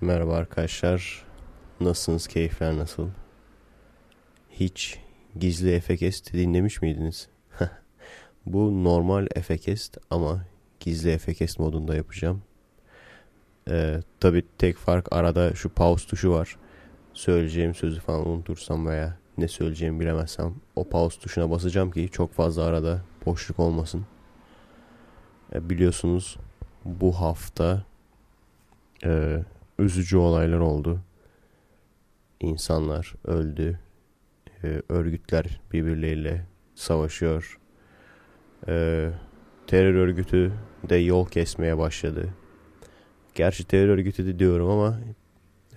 Merhaba arkadaşlar. Nasılsınız? Keyifler nasıl? Hiç gizli FKS dinlemiş miydiniz? Bu normal FKS ama gizli FKS modunda yapacağım. Ee, Tabi tek fark arada şu pause tuşu var. Söyleyeceğim sözü falan unutursam veya ne söyleyeceğimi bilemezsem o pause tuşuna basacağım ki çok fazla arada boşluk olmasın. Ee, biliyorsunuz bu hafta e, üzücü olaylar oldu. İnsanlar öldü. E, örgütler birbirleriyle savaşıyor. E, terör örgütü de yol kesmeye başladı. Gerçi terör örgütü de diyorum ama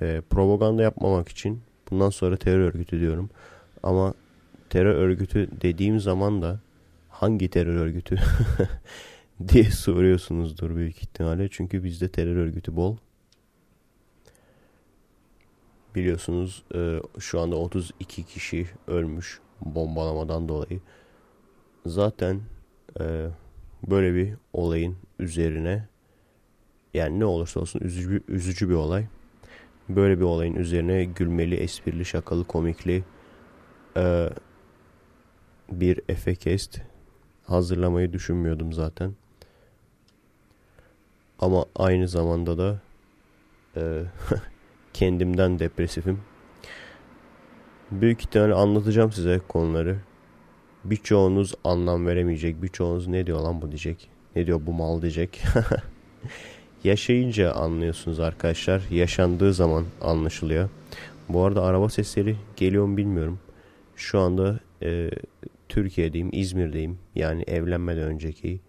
e, propaganda yapmamak için bundan sonra terör örgütü diyorum. Ama terör örgütü dediğim zaman da hangi terör örgütü diye soruyorsunuzdur büyük ihtimalle. Çünkü bizde terör örgütü bol. Biliyorsunuz e, şu anda 32 kişi ölmüş bombalamadan dolayı. Zaten e, böyle bir olayın üzerine yani ne olursa olsun üzücü, üzücü bir olay. Böyle bir olayın üzerine gülmeli, esprili, şakalı, komikli e, bir efekest hazırlamayı düşünmüyordum zaten. Ama aynı zamanda da e, kendimden depresifim. Büyük ihtimalle anlatacağım size konuları. Birçoğunuz anlam veremeyecek. Birçoğunuz ne diyor lan bu diyecek. Ne diyor bu mal diyecek. Yaşayınca anlıyorsunuz arkadaşlar. Yaşandığı zaman anlaşılıyor. Bu arada araba sesleri geliyor mu bilmiyorum. Şu anda e, Türkiye'deyim, İzmir'deyim. Yani evlenmeden önceki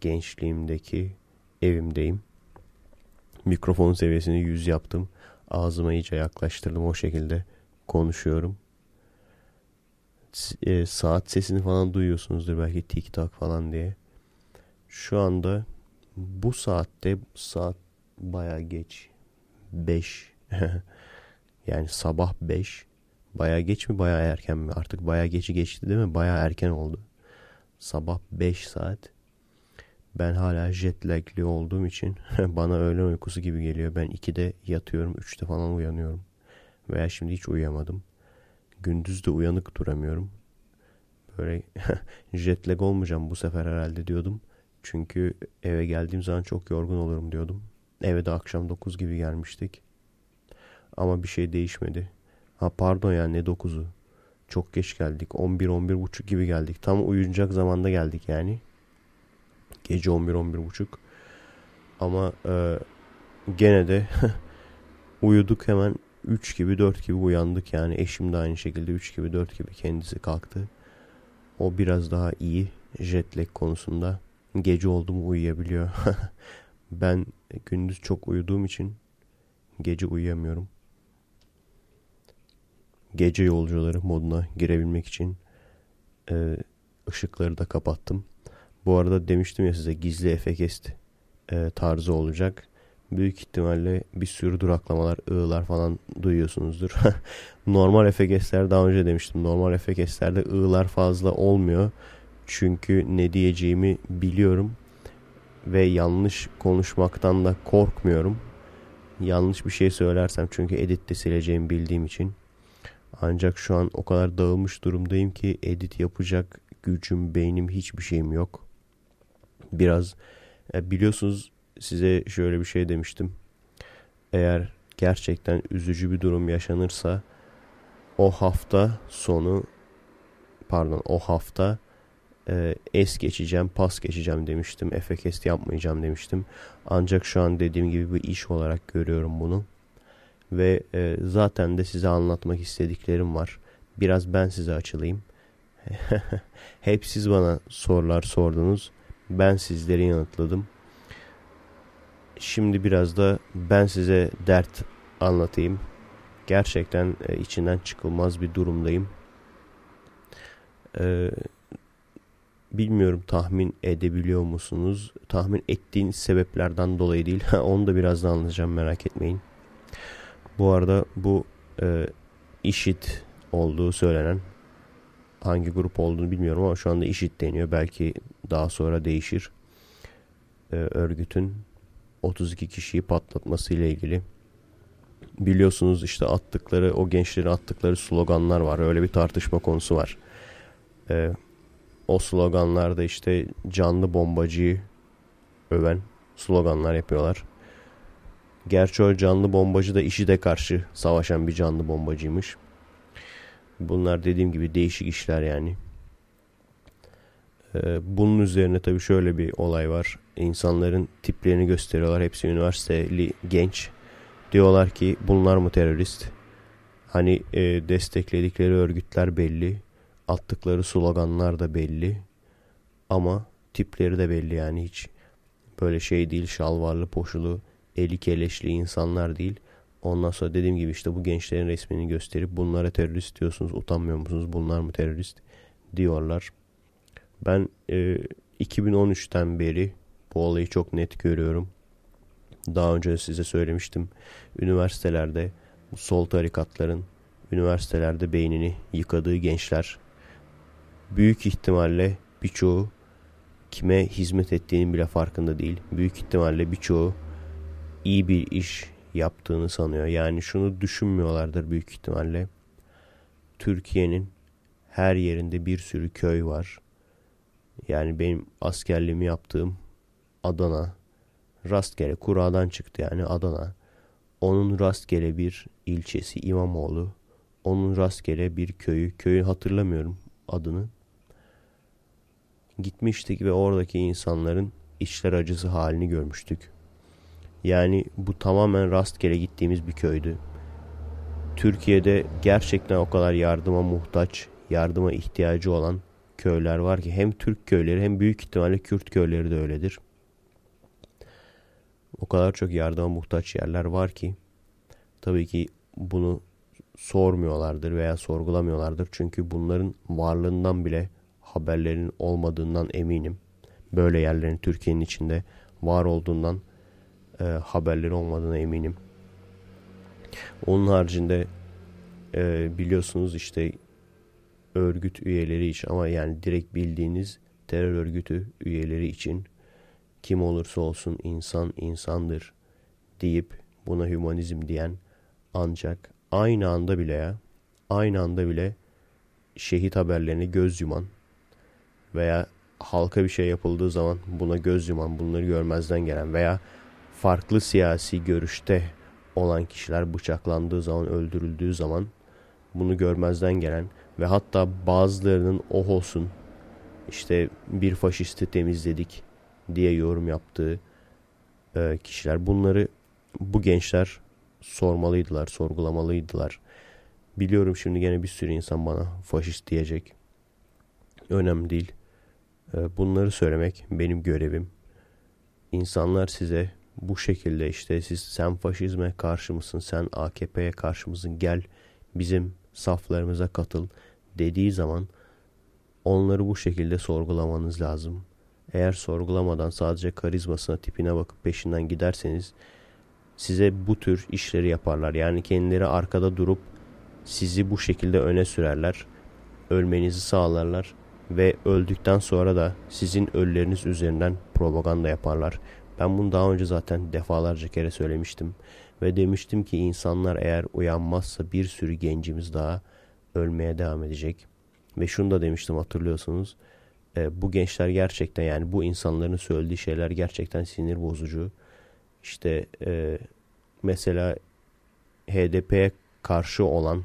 gençliğimdeki evimdeyim. Mikrofon seviyesini yüz yaptım. Ağzıma iyice yaklaştırdım o şekilde konuşuyorum. E, saat sesini falan duyuyorsunuzdur belki tik tak falan diye. Şu anda bu saatte saat baya geç. 5. yani sabah 5. Baya geç mi baya erken mi? Artık baya geçi geçti değil mi? Baya erken oldu. Sabah 5 saat. Ben hala jet lagli olduğum için bana öğlen uykusu gibi geliyor. Ben 2'de yatıyorum, 3'te falan uyanıyorum. Veya şimdi hiç uyuyamadım. Gündüz de uyanık duramıyorum. Böyle jet lag olmayacağım bu sefer herhalde diyordum. Çünkü eve geldiğim zaman çok yorgun olurum diyordum. Eve de akşam 9 gibi gelmiştik. Ama bir şey değişmedi. Ha pardon ya ne 9'u? Çok geç geldik. 11 11 buçuk gibi geldik. Tam uyuyacak zamanda geldik yani. Gece 11-11.30. Ama e, gene de uyuduk hemen 3 gibi 4 gibi uyandık. Yani eşim de aynı şekilde 3 gibi 4 gibi kendisi kalktı. O biraz daha iyi jet lag konusunda. Gece oldu mu uyuyabiliyor. ben gündüz çok uyuduğum için gece uyuyamıyorum. Gece yolcuları moduna girebilmek için e, ışıkları da kapattım. Bu arada demiştim ya size gizli efekest e, tarzı olacak. Büyük ihtimalle bir sürü duraklamalar, ığlar falan duyuyorsunuzdur. Normal efekestler daha önce demiştim. Normal efekestlerde ığlar fazla olmuyor. Çünkü ne diyeceğimi biliyorum. Ve yanlış konuşmaktan da korkmuyorum. Yanlış bir şey söylersem çünkü editte sileceğimi bildiğim için. Ancak şu an o kadar dağılmış durumdayım ki edit yapacak gücüm, beynim hiçbir şeyim yok biraz. E, biliyorsunuz size şöyle bir şey demiştim. Eğer gerçekten üzücü bir durum yaşanırsa o hafta sonu pardon o hafta e, es geçeceğim, pas geçeceğim demiştim. Efekest yapmayacağım demiştim. Ancak şu an dediğim gibi bir iş olarak görüyorum bunu. Ve e, zaten de size anlatmak istediklerim var. Biraz ben size açılayım. Hep siz bana sorular sordunuz. Ben sizleri yanıtladım. Şimdi biraz da ben size dert anlatayım. Gerçekten e, içinden çıkılmaz bir durumdayım. Ee, bilmiyorum tahmin edebiliyor musunuz? Tahmin ettiğin sebeplerden dolayı değil. Onu da biraz birazdan anlatacağım merak etmeyin. Bu arada bu e, işit olduğu söylenen hangi grup olduğunu bilmiyorum ama şu anda işit deniyor. Belki daha sonra değişir. E, örgütün 32 kişiyi patlatması ile ilgili biliyorsunuz işte attıkları o gençlerin attıkları sloganlar var. Öyle bir tartışma konusu var. E, o sloganlarda işte canlı bombacıyı öven sloganlar yapıyorlar. Gerçi o canlı bombacı da işi de karşı savaşan bir canlı bombacıymış. Bunlar dediğim gibi değişik işler yani. Ee, bunun üzerine tabii şöyle bir olay var. İnsanların tiplerini gösteriyorlar. Hepsi üniversiteli genç. Diyorlar ki bunlar mı terörist? Hani e, destekledikleri örgütler belli. Attıkları sloganlar da belli. Ama tipleri de belli yani hiç böyle şey değil şalvarlı poşulu eli keleşli insanlar değil. Ondan sonra dediğim gibi işte bu gençlerin resmini gösterip bunlara terörist diyorsunuz utanmıyor musunuz bunlar mı terörist diyorlar. Ben e, 2013'ten beri bu olayı çok net görüyorum. Daha önce size söylemiştim. Üniversitelerde sol tarikatların üniversitelerde beynini yıkadığı gençler büyük ihtimalle birçoğu kime hizmet ettiğinin bile farkında değil. Büyük ihtimalle birçoğu iyi bir iş yaptığını sanıyor. Yani şunu düşünmüyorlardır büyük ihtimalle. Türkiye'nin her yerinde bir sürü köy var. Yani benim askerliğimi yaptığım Adana rastgele kuradan çıktı yani Adana. Onun rastgele bir ilçesi İmamoğlu. Onun rastgele bir köyü. Köyü hatırlamıyorum adını. Gitmiştik ve oradaki insanların içler acısı halini görmüştük. Yani bu tamamen rastgele gittiğimiz bir köydü. Türkiye'de gerçekten o kadar yardıma muhtaç, yardıma ihtiyacı olan köyler var ki hem Türk köyleri hem büyük ihtimalle Kürt köyleri de öyledir. O kadar çok yardıma muhtaç yerler var ki tabii ki bunu sormuyorlardır veya sorgulamıyorlardır. Çünkü bunların varlığından bile haberlerin olmadığından eminim. Böyle yerlerin Türkiye'nin içinde var olduğundan e, haberleri olmadığına eminim. Onun haricinde e, biliyorsunuz işte örgüt üyeleri için ama yani direkt bildiğiniz terör örgütü üyeleri için kim olursa olsun insan insandır deyip buna hümanizm diyen ancak aynı anda bile ya aynı anda bile şehit haberlerini göz yuman veya halka bir şey yapıldığı zaman buna göz yuman bunları görmezden gelen veya farklı siyasi görüşte olan kişiler bıçaklandığı zaman öldürüldüğü zaman bunu görmezden gelen ve hatta bazılarının Ohos'un işte bir faşisti temizledik diye yorum yaptığı e, kişiler. Bunları bu gençler sormalıydılar, sorgulamalıydılar. Biliyorum şimdi gene bir sürü insan bana faşist diyecek. Önemli değil. E, bunları söylemek benim görevim. İnsanlar size bu şekilde işte siz sen faşizme karşı mısın, sen AKP'ye karşı mısın gel bizim saflarımıza katıl.'' dediği zaman onları bu şekilde sorgulamanız lazım. Eğer sorgulamadan sadece karizmasına tipine bakıp peşinden giderseniz size bu tür işleri yaparlar. Yani kendileri arkada durup sizi bu şekilde öne sürerler. Ölmenizi sağlarlar ve öldükten sonra da sizin ölüleriniz üzerinden propaganda yaparlar. Ben bunu daha önce zaten defalarca kere söylemiştim ve demiştim ki insanlar eğer uyanmazsa bir sürü gencimiz daha ölmeye devam edecek. Ve şunu da demiştim hatırlıyorsunuz. E, bu gençler gerçekten yani bu insanların söylediği şeyler gerçekten sinir bozucu. İşte e, mesela HDP'ye karşı olan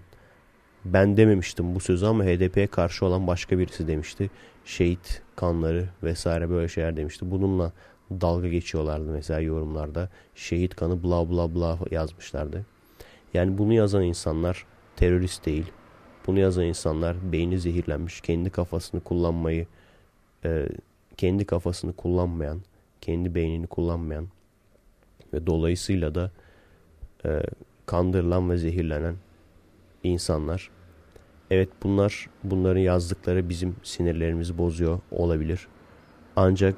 ben dememiştim bu sözü ama HDP'ye karşı olan başka birisi demişti. Şehit kanları vesaire böyle şeyler demişti. Bununla dalga geçiyorlardı mesela yorumlarda. Şehit kanı bla bla bla yazmışlardı. Yani bunu yazan insanlar terörist değil. Bunu yazan insanlar beyni zehirlenmiş, kendi kafasını kullanmayı, e, kendi kafasını kullanmayan, kendi beynini kullanmayan ve dolayısıyla da e, kandırılan ve zehirlenen insanlar. Evet bunlar bunların yazdıkları bizim sinirlerimizi bozuyor olabilir. Ancak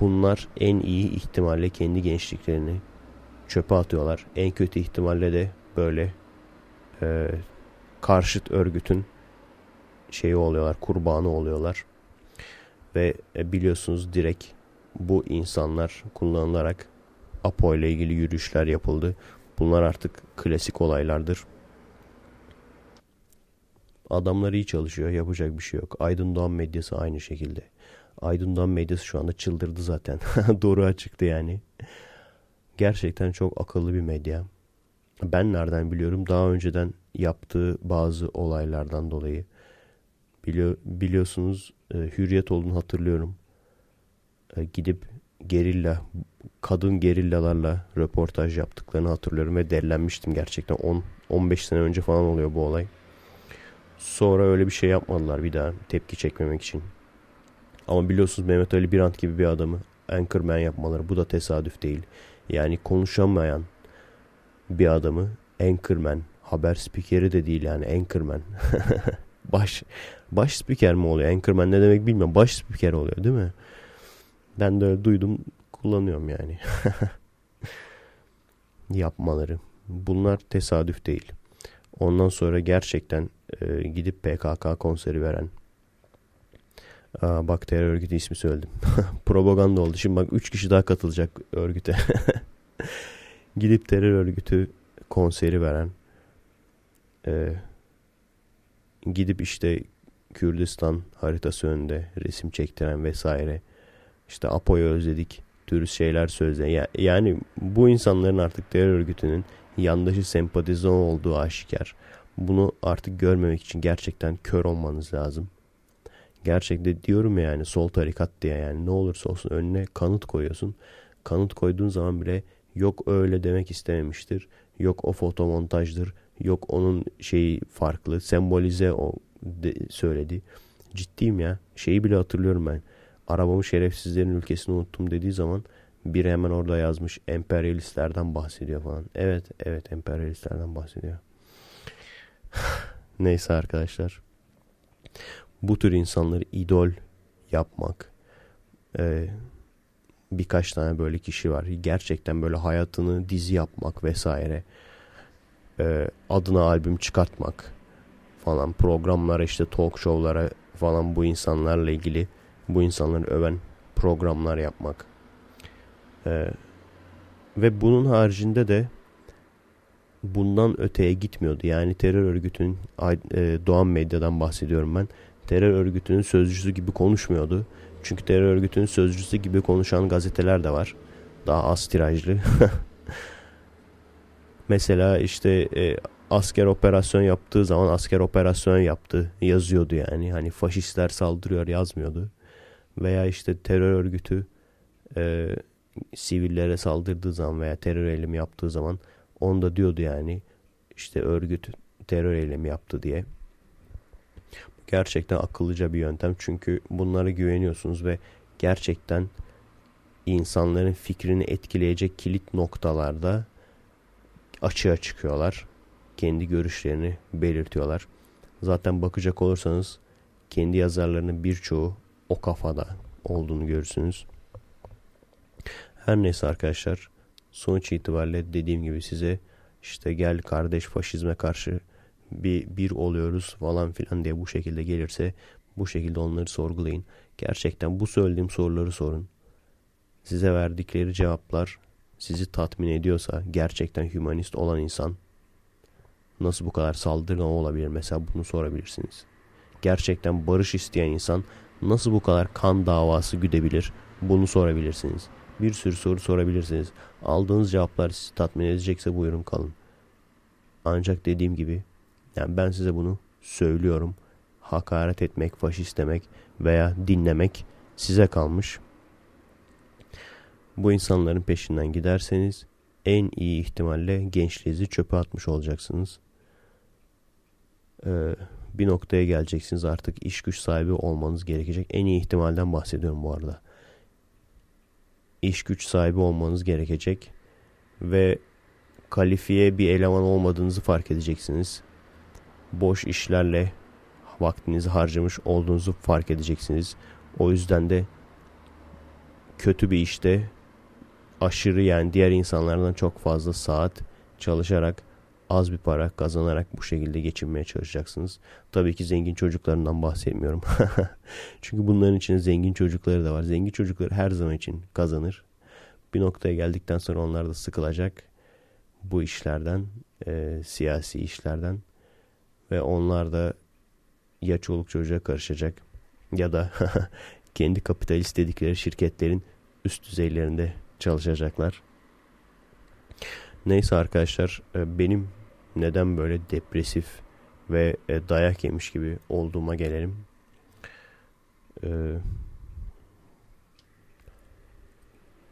bunlar en iyi ihtimalle kendi gençliklerini çöpe atıyorlar. En kötü ihtimalle de böyle e, karşıt örgütün şeyi oluyorlar, kurbanı oluyorlar. Ve e, biliyorsunuz direkt bu insanlar kullanılarak APO ile ilgili yürüyüşler yapıldı. Bunlar artık klasik olaylardır. Adamlar iyi çalışıyor. Yapacak bir şey yok. Aydın Doğan medyası aynı şekilde. Aydın Doğan medyası şu anda çıldırdı zaten. Doğru çıktı yani. Gerçekten çok akıllı bir medya. Ben nereden biliyorum? Daha önceden yaptığı bazı olaylardan dolayı. Biliyor, biliyorsunuz e, hürriyet olduğunu hatırlıyorum. E, gidip gerilla, kadın gerillalarla röportaj yaptıklarını hatırlıyorum ve delilenmiştim gerçekten. 10 15 sene önce falan oluyor bu olay. Sonra öyle bir şey yapmadılar bir daha tepki çekmemek için. Ama biliyorsunuz Mehmet Ali Birant gibi bir adamı Anchorman yapmaları bu da tesadüf değil. Yani konuşamayan bir adamı Anchorman haber spikeri de değil yani anchorman. baş baş spiker mi oluyor? Anchorman ne demek bilmiyorum. Baş spiker oluyor değil mi? Ben de öyle duydum kullanıyorum yani. Yapmaları. Bunlar tesadüf değil. Ondan sonra gerçekten e, gidip PKK konseri veren Aa, e, bak terör örgütü ismi söyledim. Propaganda oldu. Şimdi bak 3 kişi daha katılacak örgüte. gidip terör örgütü konseri veren e, gidip işte Kürdistan haritası önünde resim çektiren vesaire işte Apo'yu özledik türlü şeyler sözle. Yani bu insanların artık terör örgütünün yandaşı sempatizan olduğu aşikar. Bunu artık görmemek için gerçekten kör olmanız lazım. Gerçekte diyorum yani sol tarikat diye yani ne olursa olsun önüne kanıt koyuyorsun. Kanıt koyduğun zaman bile yok öyle demek istememiştir. Yok o fotomontajdır. Yok onun şeyi farklı. Sembolize o de, söyledi. Ciddiyim ya. Şeyi bile hatırlıyorum ben. Arabamı şerefsizlerin ülkesini unuttum dediği zaman biri hemen orada yazmış emperyalistlerden bahsediyor falan. Evet evet emperyalistlerden bahsediyor. Neyse arkadaşlar. Bu tür insanları idol yapmak. Ee, birkaç tane böyle kişi var. Gerçekten böyle hayatını dizi yapmak vesaire e, adına albüm çıkartmak falan programlara işte talk show'lara falan bu insanlarla ilgili bu insanları öven programlar yapmak. E, ve bunun haricinde de bundan öteye gitmiyordu. Yani terör örgütünün e, Doğan Medya'dan bahsediyorum ben. Terör örgütünün sözcüsü gibi konuşmuyordu. Çünkü terör örgütünün sözcüsü gibi konuşan gazeteler de var. Daha az tirajlı. Mesela işte e, asker operasyon yaptığı zaman asker operasyon yaptı yazıyordu yani. Hani faşistler saldırıyor yazmıyordu. Veya işte terör örgütü e, sivillere saldırdığı zaman veya terör eylemi yaptığı zaman onu da diyordu yani işte örgüt terör eylemi yaptı diye. Gerçekten akıllıca bir yöntem çünkü bunlara güveniyorsunuz ve gerçekten insanların fikrini etkileyecek kilit noktalarda açığa çıkıyorlar. Kendi görüşlerini belirtiyorlar. Zaten bakacak olursanız kendi yazarlarının birçoğu o kafada olduğunu görürsünüz. Her neyse arkadaşlar sonuç itibariyle dediğim gibi size işte gel kardeş faşizme karşı bir, bir oluyoruz falan filan diye bu şekilde gelirse bu şekilde onları sorgulayın. Gerçekten bu söylediğim soruları sorun. Size verdikleri cevaplar sizi tatmin ediyorsa gerçekten hümanist olan insan nasıl bu kadar saldırgan olabilir? Mesela bunu sorabilirsiniz. Gerçekten barış isteyen insan nasıl bu kadar kan davası güdebilir? Bunu sorabilirsiniz. Bir sürü soru sorabilirsiniz. Aldığınız cevaplar sizi tatmin edecekse buyurun kalın. Ancak dediğim gibi yani ben size bunu söylüyorum. Hakaret etmek, faşist demek veya dinlemek size kalmış. Bu insanların peşinden giderseniz en iyi ihtimalle gençliğinizi çöpe atmış olacaksınız. Ee, bir noktaya geleceksiniz artık iş güç sahibi olmanız gerekecek. En iyi ihtimalden bahsediyorum bu arada. İş güç sahibi olmanız gerekecek ve kalifiye bir eleman olmadığınızı fark edeceksiniz. Boş işlerle vaktinizi harcamış olduğunuzu fark edeceksiniz. O yüzden de kötü bir işte aşırı yani diğer insanlardan çok fazla saat çalışarak az bir para kazanarak bu şekilde geçinmeye çalışacaksınız. Tabii ki zengin çocuklarından bahsetmiyorum. Çünkü bunların içinde zengin çocukları da var. Zengin çocukları her zaman için kazanır. Bir noktaya geldikten sonra onlar da sıkılacak bu işlerden, e, siyasi işlerden ve onlar da ya çoluk çocuğa karışacak ya da kendi kapitalist dedikleri şirketlerin üst düzeylerinde çalışacaklar. Neyse arkadaşlar e, benim neden böyle depresif ve e, dayak yemiş gibi olduğuma gelelim. E,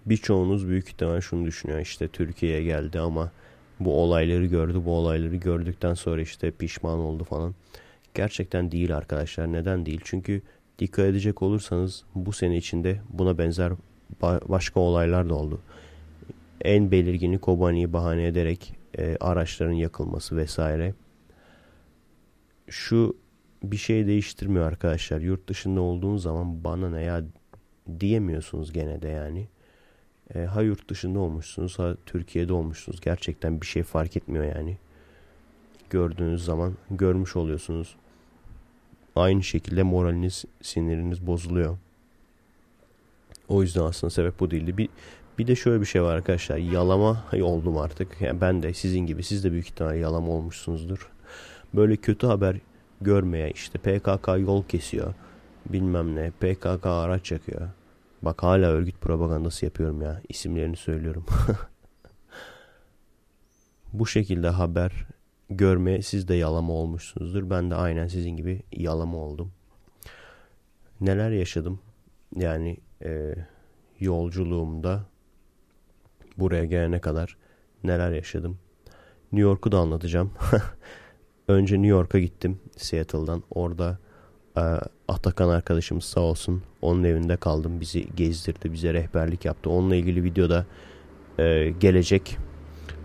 birçoğunuz büyük ihtimal şunu düşünüyor işte Türkiye'ye geldi ama bu olayları gördü bu olayları gördükten sonra işte pişman oldu falan. Gerçekten değil arkadaşlar neden değil çünkü dikkat edecek olursanız bu sene içinde buna benzer başka olaylar da oldu. En belirgini Kobani'yi bahane ederek e, araçların yakılması vesaire. Şu bir şey değiştirmiyor arkadaşlar. Yurt dışında olduğun zaman bana ne ya diyemiyorsunuz gene de yani. E, ha yurt dışında olmuşsunuz ha Türkiye'de olmuşsunuz. Gerçekten bir şey fark etmiyor yani. Gördüğünüz zaman görmüş oluyorsunuz. Aynı şekilde moraliniz, siniriniz bozuluyor. O yüzden aslında sebep bu değildi. Bir, bir de şöyle bir şey var arkadaşlar. Yalama oldum artık. Yani ben de sizin gibi siz de büyük ihtimalle yalama olmuşsunuzdur. Böyle kötü haber görmeye işte PKK yol kesiyor. Bilmem ne PKK araç yakıyor. Bak hala örgüt propagandası yapıyorum ya. İsimlerini söylüyorum. bu şekilde haber görmeye siz de yalama olmuşsunuzdur. Ben de aynen sizin gibi yalama oldum. Neler yaşadım? Yani e, yolculuğumda buraya gelene kadar neler yaşadım. New York'u da anlatacağım. Önce New York'a gittim Seattle'dan. Orada e, Atakan arkadaşımız sağ olsun onun evinde kaldım. Bizi gezdirdi, bize rehberlik yaptı. Onunla ilgili videoda e, gelecek.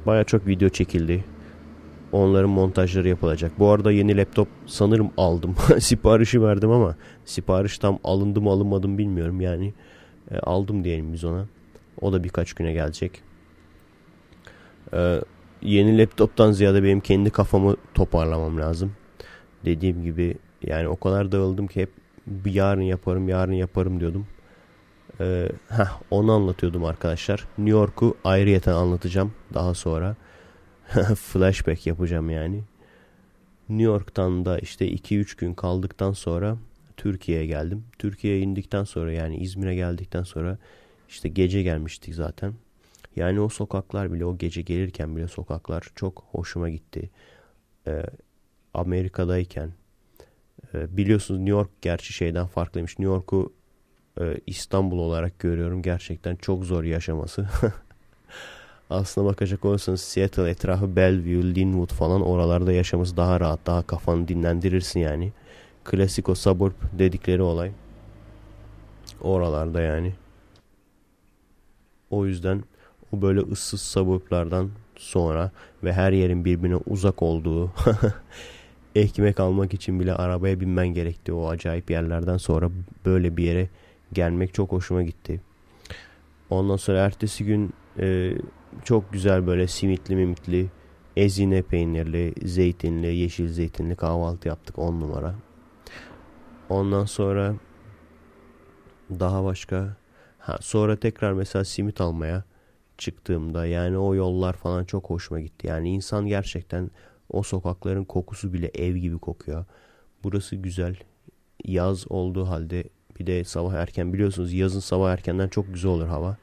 Baya çok video çekildi. Onların montajları yapılacak. Bu arada yeni laptop sanırım aldım. Siparişi verdim ama sipariş tam alındı mı alınmadı mı bilmiyorum. Yani e, aldım diyelim biz ona. O da birkaç güne gelecek. E, yeni laptoptan ziyade benim kendi kafamı toparlamam lazım. Dediğim gibi yani o kadar dağıldım ki hep bir yarın yaparım yarın yaparım diyordum. Ee, heh, onu anlatıyordum arkadaşlar. New York'u ayrıyeten anlatacağım daha sonra. flashback yapacağım yani. New York'tan da işte 2-3 gün kaldıktan sonra Türkiye'ye geldim. Türkiye'ye indikten sonra yani İzmir'e geldikten sonra işte gece gelmiştik zaten. Yani o sokaklar bile o gece gelirken bile sokaklar çok hoşuma gitti. Ee, Amerika'dayken e, biliyorsunuz New York gerçi şeyden farklıymış. New York'u e, İstanbul olarak görüyorum. Gerçekten çok zor yaşaması. aslına bakacak olursanız Seattle etrafı Bellevue, Linwood falan oralarda yaşaması daha rahat. Daha kafanı dinlendirirsin yani. Klasik o suburb dedikleri olay. Oralarda yani. O yüzden o böyle ıssız suburblardan sonra ve her yerin birbirine uzak olduğu ekmek almak için bile arabaya binmen gerekti o acayip yerlerden sonra böyle bir yere gelmek çok hoşuma gitti. Ondan sonra ertesi gün e, çok güzel böyle simitli mimitli ezine peynirli, zeytinli, yeşil zeytinli kahvaltı yaptık on numara. Ondan sonra daha başka ha, sonra tekrar mesela simit almaya çıktığımda yani o yollar falan çok hoşuma gitti. Yani insan gerçekten o sokakların kokusu bile ev gibi kokuyor. Burası güzel. Yaz olduğu halde bir de sabah erken biliyorsunuz yazın sabah erkenden çok güzel olur hava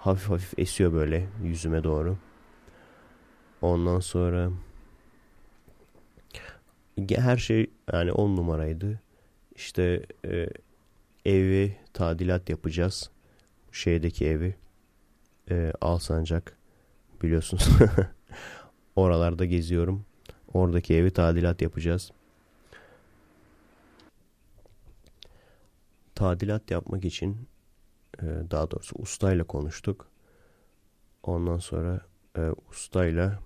hafif hafif esiyor böyle yüzüme doğru. Ondan sonra her şey yani on numaraydı. İşte e, evi tadilat yapacağız. Şeydeki evi e, Alsancak biliyorsunuz. Oralarda geziyorum. Oradaki evi tadilat yapacağız. Tadilat yapmak için ee, daha doğrusu ustayla konuştuk. Ondan sonra e, ustayla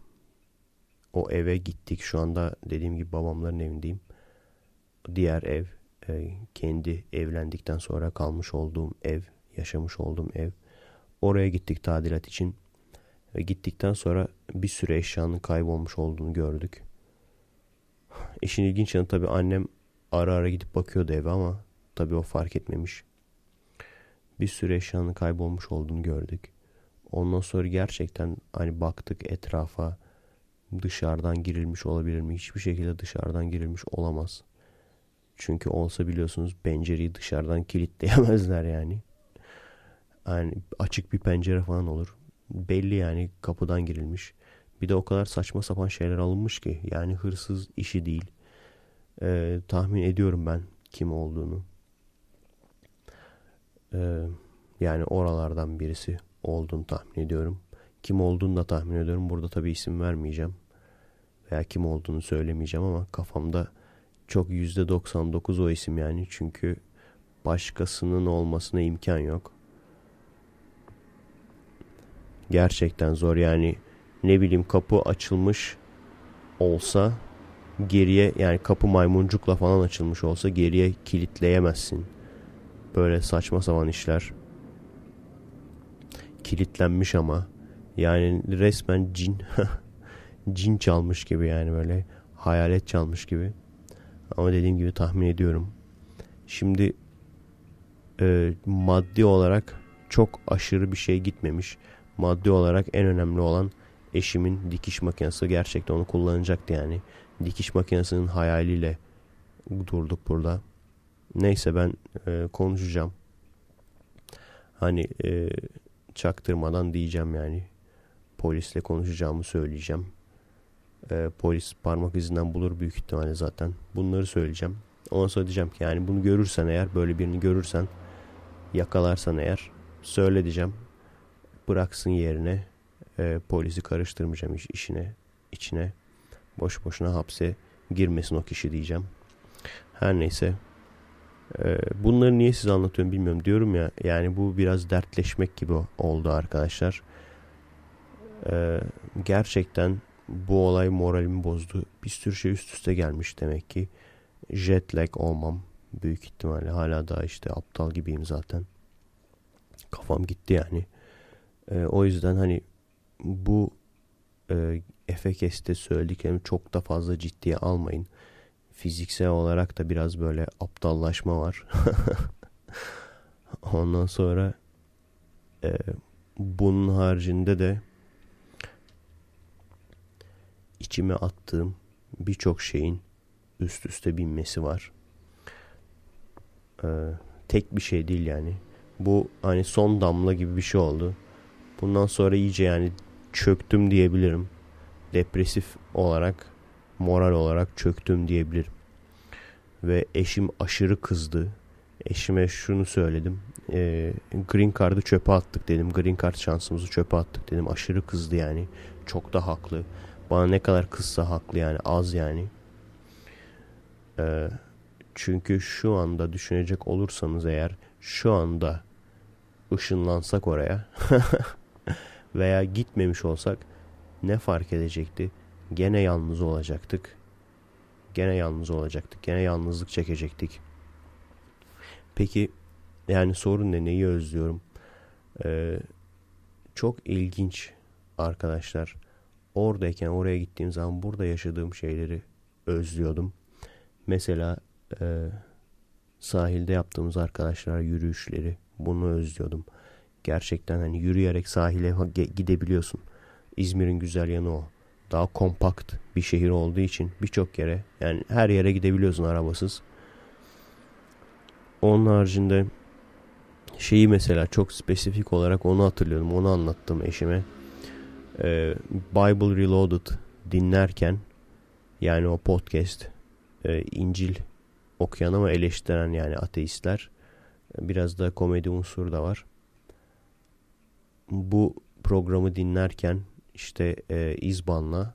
o eve gittik. Şu anda dediğim gibi babamların evindeyim. Diğer ev e, kendi evlendikten sonra kalmış olduğum ev, yaşamış olduğum ev. Oraya gittik tadilat için. Ve gittikten sonra bir sürü eşyanın kaybolmuş olduğunu gördük. İşin ilginç yanı tabii annem ara ara gidip bakıyordu eve ama tabii o fark etmemiş bir sürü eşyanın kaybolmuş olduğunu gördük. Ondan sonra gerçekten hani baktık etrafa dışarıdan girilmiş olabilir mi? Hiçbir şekilde dışarıdan girilmiş olamaz. Çünkü olsa biliyorsunuz pencereyi dışarıdan kilitleyemezler yani. Yani açık bir pencere falan olur. Belli yani kapıdan girilmiş. Bir de o kadar saçma sapan şeyler alınmış ki. Yani hırsız işi değil. Ee, tahmin ediyorum ben kim olduğunu. Ee, yani oralardan birisi olduğunu tahmin ediyorum. Kim olduğunu da tahmin ediyorum. Burada tabii isim vermeyeceğim. Veya kim olduğunu söylemeyeceğim ama kafamda çok %99 o isim yani. Çünkü başkasının olmasına imkan yok. Gerçekten zor yani ne bileyim kapı açılmış olsa geriye yani kapı maymuncukla falan açılmış olsa geriye kilitleyemezsin böyle saçma sapan işler. Kilitlenmiş ama. Yani resmen cin. cin çalmış gibi yani böyle. Hayalet çalmış gibi. Ama dediğim gibi tahmin ediyorum. Şimdi e, maddi olarak çok aşırı bir şey gitmemiş. Maddi olarak en önemli olan eşimin dikiş makinesi gerçekten onu kullanacaktı yani. Dikiş makinesinin hayaliyle durduk burada. Neyse ben e, konuşacağım. Hani e, çaktırmadan diyeceğim yani. Polisle konuşacağımı söyleyeceğim. E, polis parmak izinden bulur büyük ihtimalle zaten. Bunları söyleyeceğim. Ondan sonra diyeceğim ki yani bunu görürsen eğer böyle birini görürsen yakalarsan eğer söyle diyeceğim. Bıraksın yerine e, polisi karıştırmayacağım iş, işine içine. Boş boşuna hapse girmesin o kişi diyeceğim. Her neyse ee, bunları niye size anlatıyorum bilmiyorum diyorum ya. Yani bu biraz dertleşmek gibi oldu arkadaşlar. Ee, gerçekten bu olay moralimi bozdu. Bir sürü şey üst üste gelmiş demek ki. Jet lag olmam büyük ihtimalle. Hala daha işte aptal gibiyim zaten. Kafam gitti yani. Ee, o yüzden hani bu e, Efekes'te söylediklerimi çok da fazla ciddiye almayın fiziksel olarak da biraz böyle aptallaşma var. Ondan sonra e, bunun haricinde de içime attığım birçok şeyin üst üste binmesi var. Ee, tek bir şey değil yani. Bu hani son damla gibi bir şey oldu. Bundan sonra iyice yani çöktüm diyebilirim. Depresif olarak moral olarak çöktüm diyebilirim. Ve eşim aşırı kızdı. Eşime şunu söyledim. E, green card'ı çöpe attık dedim. Green card şansımızı çöpe attık dedim. Aşırı kızdı yani. Çok da haklı. Bana ne kadar kızsa haklı yani. Az yani. E, çünkü şu anda düşünecek olursanız eğer şu anda ışınlansak oraya veya gitmemiş olsak ne fark edecekti? Gene yalnız olacaktık. Gene yalnız olacaktık. Gene yalnızlık çekecektik. Peki yani sorun ne? Neyi özlüyorum? Ee, çok ilginç arkadaşlar. Oradayken oraya gittiğim zaman burada yaşadığım şeyleri özlüyordum. Mesela e, sahilde yaptığımız arkadaşlar yürüyüşleri bunu özlüyordum. Gerçekten hani yürüyerek sahile gidebiliyorsun. İzmir'in güzel yanı o daha kompakt bir şehir olduğu için birçok yere yani her yere gidebiliyorsun arabasız. Onun haricinde şeyi mesela çok spesifik olarak onu hatırlıyorum. Onu anlattım eşime. Ee, Bible Reloaded dinlerken yani o podcast e, İncil okuyan ama eleştiren yani ateistler biraz da komedi unsuru da var. Bu programı dinlerken işte e, İzban'la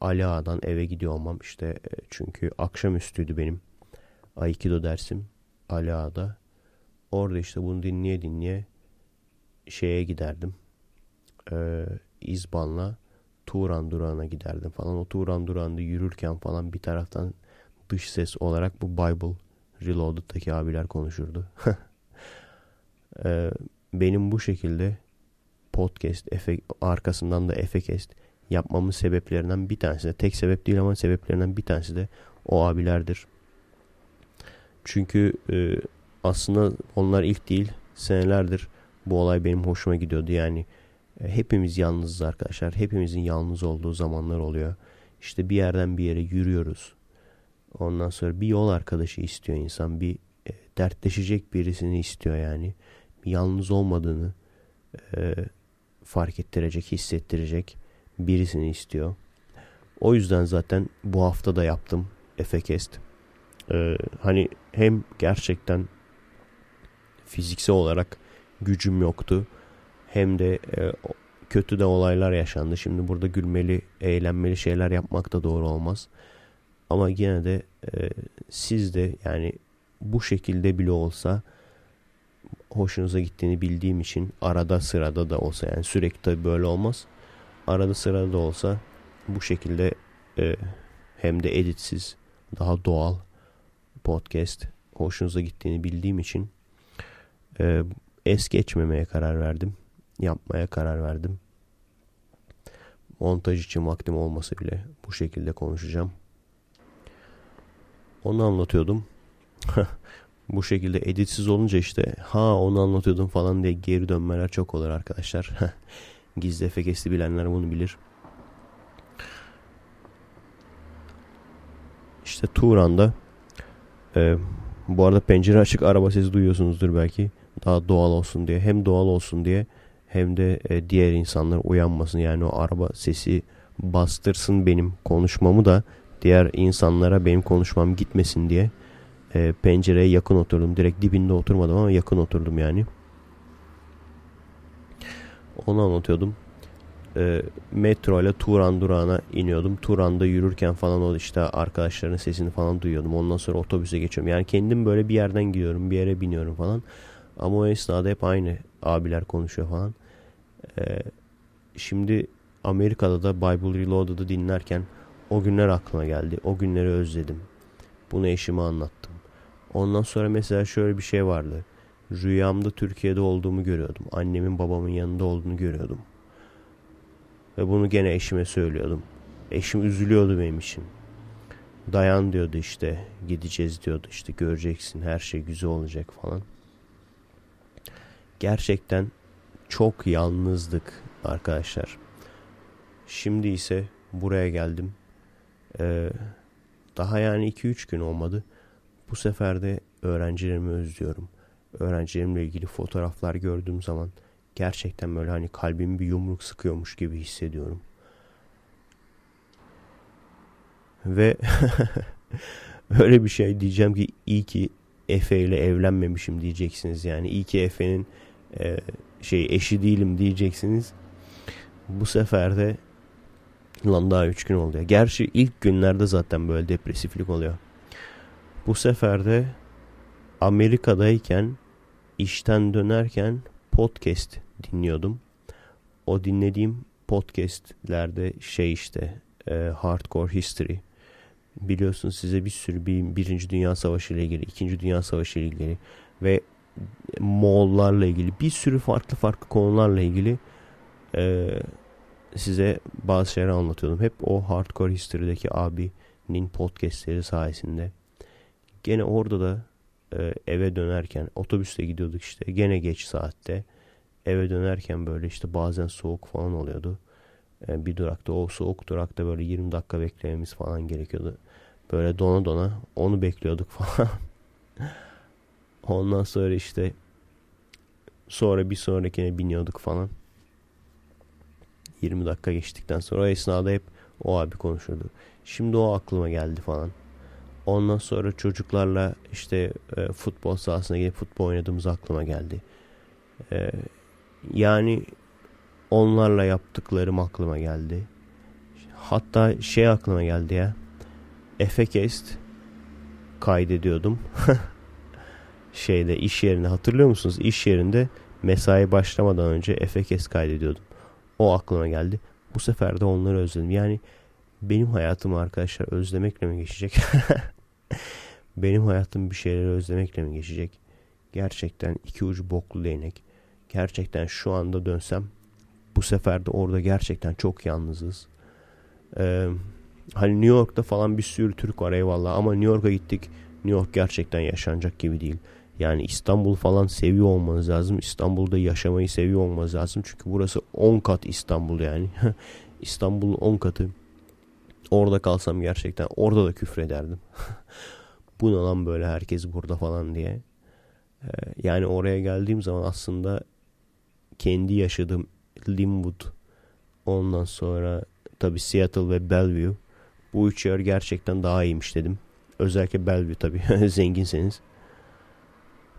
Ala'dan eve gidiyor olmam işte e, çünkü akşamüstüydü benim Aikido dersim Ala'da. Orada işte bunu dinleye dinleye şeye giderdim. E, İzban'la Turan Duran'a giderdim falan. O Turan Duran'da yürürken falan bir taraftan dış ses olarak bu Bible Reloaded'daki abiler konuşurdu. e, benim bu şekilde podcast efe, arkasından da efekest yapmamın sebeplerinden bir tanesi de tek sebep değil ama sebeplerinden bir tanesi de o abilerdir. Çünkü e, aslında onlar ilk değil senelerdir bu olay benim hoşuma gidiyordu. Yani e, hepimiz yalnızız arkadaşlar. Hepimizin yalnız olduğu zamanlar oluyor. İşte bir yerden bir yere yürüyoruz. Ondan sonra bir yol arkadaşı istiyor insan. Bir e, dertleşecek birisini istiyor yani. Yalnız olmadığını, e, fark ettirecek, hissettirecek birisini istiyor. O yüzden zaten bu hafta da yaptım Efekest. Ee, hani hem gerçekten fiziksel olarak gücüm yoktu hem de e, kötü de olaylar yaşandı. Şimdi burada gülmeli, eğlenmeli şeyler yapmak da doğru olmaz. Ama yine de e, siz de yani bu şekilde bile olsa hoşunuza gittiğini bildiğim için arada sırada da olsa yani sürekli tabii böyle olmaz. Arada sırada da olsa bu şekilde e, hem de editsiz daha doğal podcast hoşunuza gittiğini bildiğim için e, es geçmemeye karar verdim. Yapmaya karar verdim. Montaj için vaktim olmasa bile bu şekilde konuşacağım. Onu anlatıyordum. bu şekilde editsiz olunca işte ha onu anlatıyordum falan diye geri dönmeler çok olur arkadaşlar. Gizli efekesli bilenler bunu bilir. İşte Turan'da e, bu arada pencere açık araba sesi duyuyorsunuzdur belki. Daha doğal olsun diye. Hem doğal olsun diye hem de e, diğer insanlar uyanmasın. Yani o araba sesi bastırsın benim konuşmamı da diğer insanlara benim konuşmam gitmesin diye e, pencereye yakın oturdum. Direkt dibinde oturmadım ama yakın oturdum yani. Onu anlatıyordum. E, metro ile Turan durağına iniyordum. Turan'da yürürken falan o işte arkadaşların sesini falan duyuyordum. Ondan sonra otobüse geçiyorum. Yani kendim böyle bir yerden gidiyorum. Bir yere biniyorum falan. Ama o esnada hep aynı abiler konuşuyor falan. E, şimdi Amerika'da da Bible da dinlerken o günler aklıma geldi. O günleri özledim. Bunu eşime anlattım. Ondan sonra mesela şöyle bir şey vardı. Rüyamda Türkiye'de olduğumu görüyordum. Annemin babamın yanında olduğunu görüyordum. Ve bunu gene eşime söylüyordum. Eşim üzülüyordu benim için. Dayan diyordu işte. Gideceğiz diyordu işte. Göreceksin her şey güzel olacak falan. Gerçekten çok yalnızdık arkadaşlar. Şimdi ise buraya geldim. Ee, daha yani 2-3 gün olmadı. Bu sefer de öğrencilerimi özlüyorum. Öğrencilerimle ilgili fotoğraflar gördüğüm zaman gerçekten böyle hani kalbimi bir yumruk sıkıyormuş gibi hissediyorum. Ve öyle bir şey diyeceğim ki iyi ki Efe ile evlenmemişim diyeceksiniz. Yani iyi ki Efe'nin e, şey eşi değilim diyeceksiniz. Bu sefer de lan daha 3 gün oldu ya. Gerçi ilk günlerde zaten böyle depresiflik oluyor. Bu sefer de Amerika'dayken işten dönerken podcast dinliyordum. O dinlediğim podcastlerde şey işte e, Hardcore History. Biliyorsun size bir sürü bir, Birinci Dünya Savaşı ile ilgili, ikinci Dünya Savaşı ile ilgili ve Moğollarla ilgili bir sürü farklı farklı konularla ilgili e, size bazı şeyler anlatıyordum. Hep o Hardcore History'deki abinin podcastleri sayesinde Gene orada da e, eve dönerken otobüste gidiyorduk işte gene geç saatte eve dönerken böyle işte bazen soğuk falan oluyordu. E, bir durakta o soğuk durakta böyle 20 dakika beklememiz falan gerekiyordu. Böyle dona dona onu bekliyorduk falan. Ondan sonra işte sonra bir sonrakine biniyorduk falan. 20 dakika geçtikten sonra o esnada hep o abi konuşurdu. Şimdi o aklıma geldi falan. Ondan sonra çocuklarla işte e, futbol sahasına gidip futbol oynadığımız aklıma geldi. E, yani onlarla yaptıklarım aklıma geldi. Hatta şey aklıma geldi ya. Efekest kaydediyordum. Şeyde iş yerinde hatırlıyor musunuz? İş yerinde mesai başlamadan önce Efekest kaydediyordum. O aklıma geldi. Bu sefer de onları özledim. Yani benim hayatımı arkadaşlar özlemekle mi geçecek? Benim hayatım bir şeyleri özlemekle mi geçecek? Gerçekten iki ucu boklu değnek. Gerçekten şu anda dönsem bu sefer de orada gerçekten çok yalnızız. Ee, hani New York'ta falan bir sürü Türk var eyvallah ama New York'a gittik. New York gerçekten yaşanacak gibi değil. Yani İstanbul falan seviyor olmanız lazım. İstanbul'da yaşamayı seviyor olmanız lazım. Çünkü burası 10 kat İstanbul yani. İstanbul'un 10 katı orada kalsam gerçekten orada da küfrederdim. Bu ne lan böyle herkes burada falan diye. Ee, yani oraya geldiğim zaman aslında kendi yaşadığım Limwood, ondan sonra tabii Seattle ve Bellevue bu üç yer gerçekten daha iyiymiş dedim. Özellikle Bellevue tabii zenginseniz.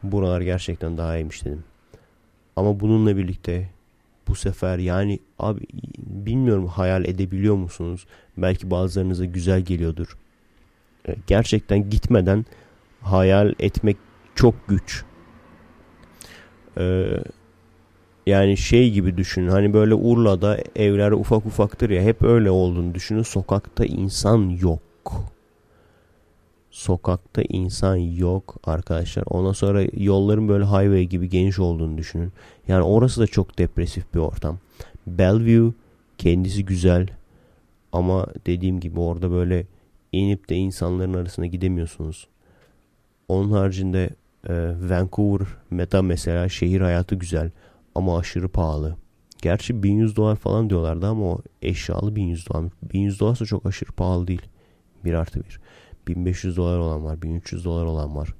Buralar gerçekten daha iyiymiş dedim. Ama bununla birlikte bu sefer yani abi bilmiyorum hayal edebiliyor musunuz? Belki bazılarınıza güzel geliyordur. E, gerçekten gitmeden hayal etmek çok güç. Ee, yani şey gibi düşünün hani böyle Urla'da evler ufak ufaktır ya hep öyle olduğunu düşünün sokakta insan yok sokakta insan yok arkadaşlar. Ondan sonra yolların böyle highway gibi geniş olduğunu düşünün. Yani orası da çok depresif bir ortam. Bellevue kendisi güzel ama dediğim gibi orada böyle inip de insanların arasına gidemiyorsunuz. Onun haricinde e, Vancouver meta mesela şehir hayatı güzel ama aşırı pahalı. Gerçi 1100 dolar falan diyorlardı ama o eşyalı 1100 dolar. 1100 dolarsa çok aşırı pahalı değil. 1 artı 1. 1500 dolar olan var. 1300 dolar olan var.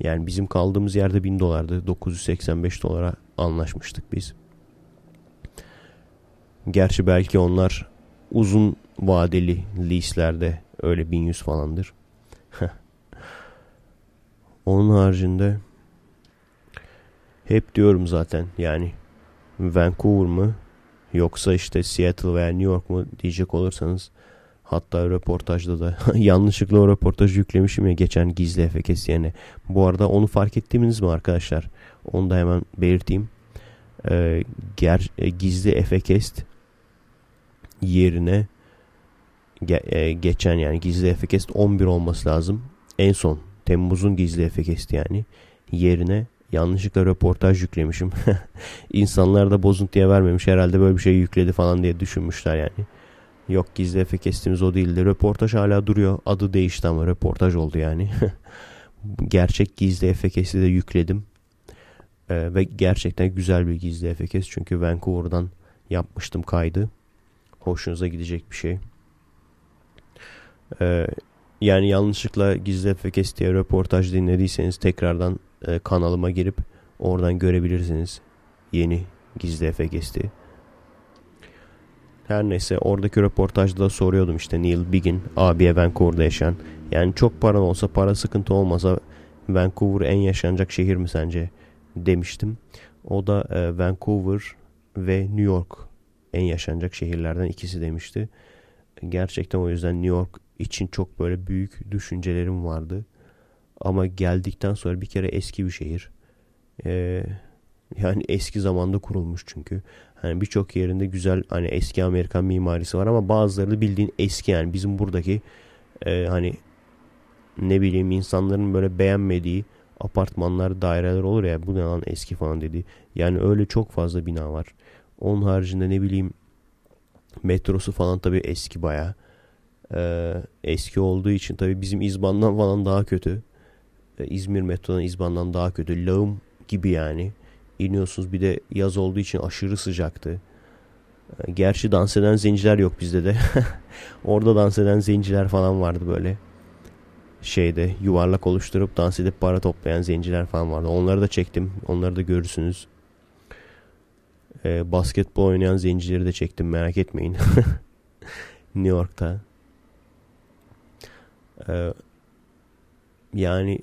Yani bizim kaldığımız yerde 1000 dolardı. 985 dolara anlaşmıştık biz. Gerçi belki onlar uzun vadeli lease'lerde öyle 1100 falandır. Onun haricinde hep diyorum zaten yani Vancouver mı yoksa işte Seattle veya New York mu diyecek olursanız Hatta röportajda da yanlışlıkla o röportajı yüklemişim ya geçen gizli efekes yani. Bu arada onu fark ettiniz mi arkadaşlar? Onu da hemen belirteyim. Ee, ger, e, gizli efekest yerine ge, e, geçen yani gizli efekest 11 olması lazım. En son Temmuz'un gizli efekesti yani. Yerine yanlışlıkla röportaj yüklemişim. İnsanlar da bozuntuya vermemiş herhalde böyle bir şey yükledi falan diye düşünmüşler yani. Yok gizli efe kestiğimiz o değildi. Röportaj hala duruyor. Adı değişti ama röportaj oldu yani. Gerçek gizli efekesi de yükledim. Ee, ve gerçekten güzel bir gizli efekes. Çünkü Vancouver'dan yapmıştım kaydı. Hoşunuza gidecek bir şey. Ee, yani yanlışlıkla gizli efekes diye röportaj dinlediyseniz tekrardan e, kanalıma girip oradan görebilirsiniz. Yeni gizli efekesti. Her neyse oradaki röportajda da soruyordum işte Neil Biggin abiye Vancouver'da yaşayan. Yani çok paran olsa para sıkıntı olmasa Vancouver en yaşanacak şehir mi sence demiştim. O da e, Vancouver ve New York en yaşanacak şehirlerden ikisi demişti. Gerçekten o yüzden New York için çok böyle büyük düşüncelerim vardı. Ama geldikten sonra bir kere eski bir şehir. Ee, yani eski zamanda kurulmuş çünkü. Hani birçok yerinde güzel hani eski Amerikan mimarisi var ama bazıları da bildiğin eski yani bizim buradaki e, hani ne bileyim insanların böyle beğenmediği apartmanlar, daireler olur ya bu ne lan eski falan dedi. Yani öyle çok fazla bina var. Onun haricinde ne bileyim metrosu falan tabii eski baya. Ee, eski olduğu için tabii bizim İzban'dan falan daha kötü. Ee, İzmir metrodan İzban'dan daha kötü. Lağım gibi yani iniyorsunuz bir de yaz olduğu için aşırı sıcaktı. Ee, gerçi dans eden zenciler yok bizde de. Orada dans eden zenciler falan vardı böyle. Şeyde yuvarlak oluşturup dans edip para toplayan zenciler falan vardı. Onları da çektim. Onları da görürsünüz. E, basketbol oynayan zencileri de çektim merak etmeyin. New York'ta. E, yani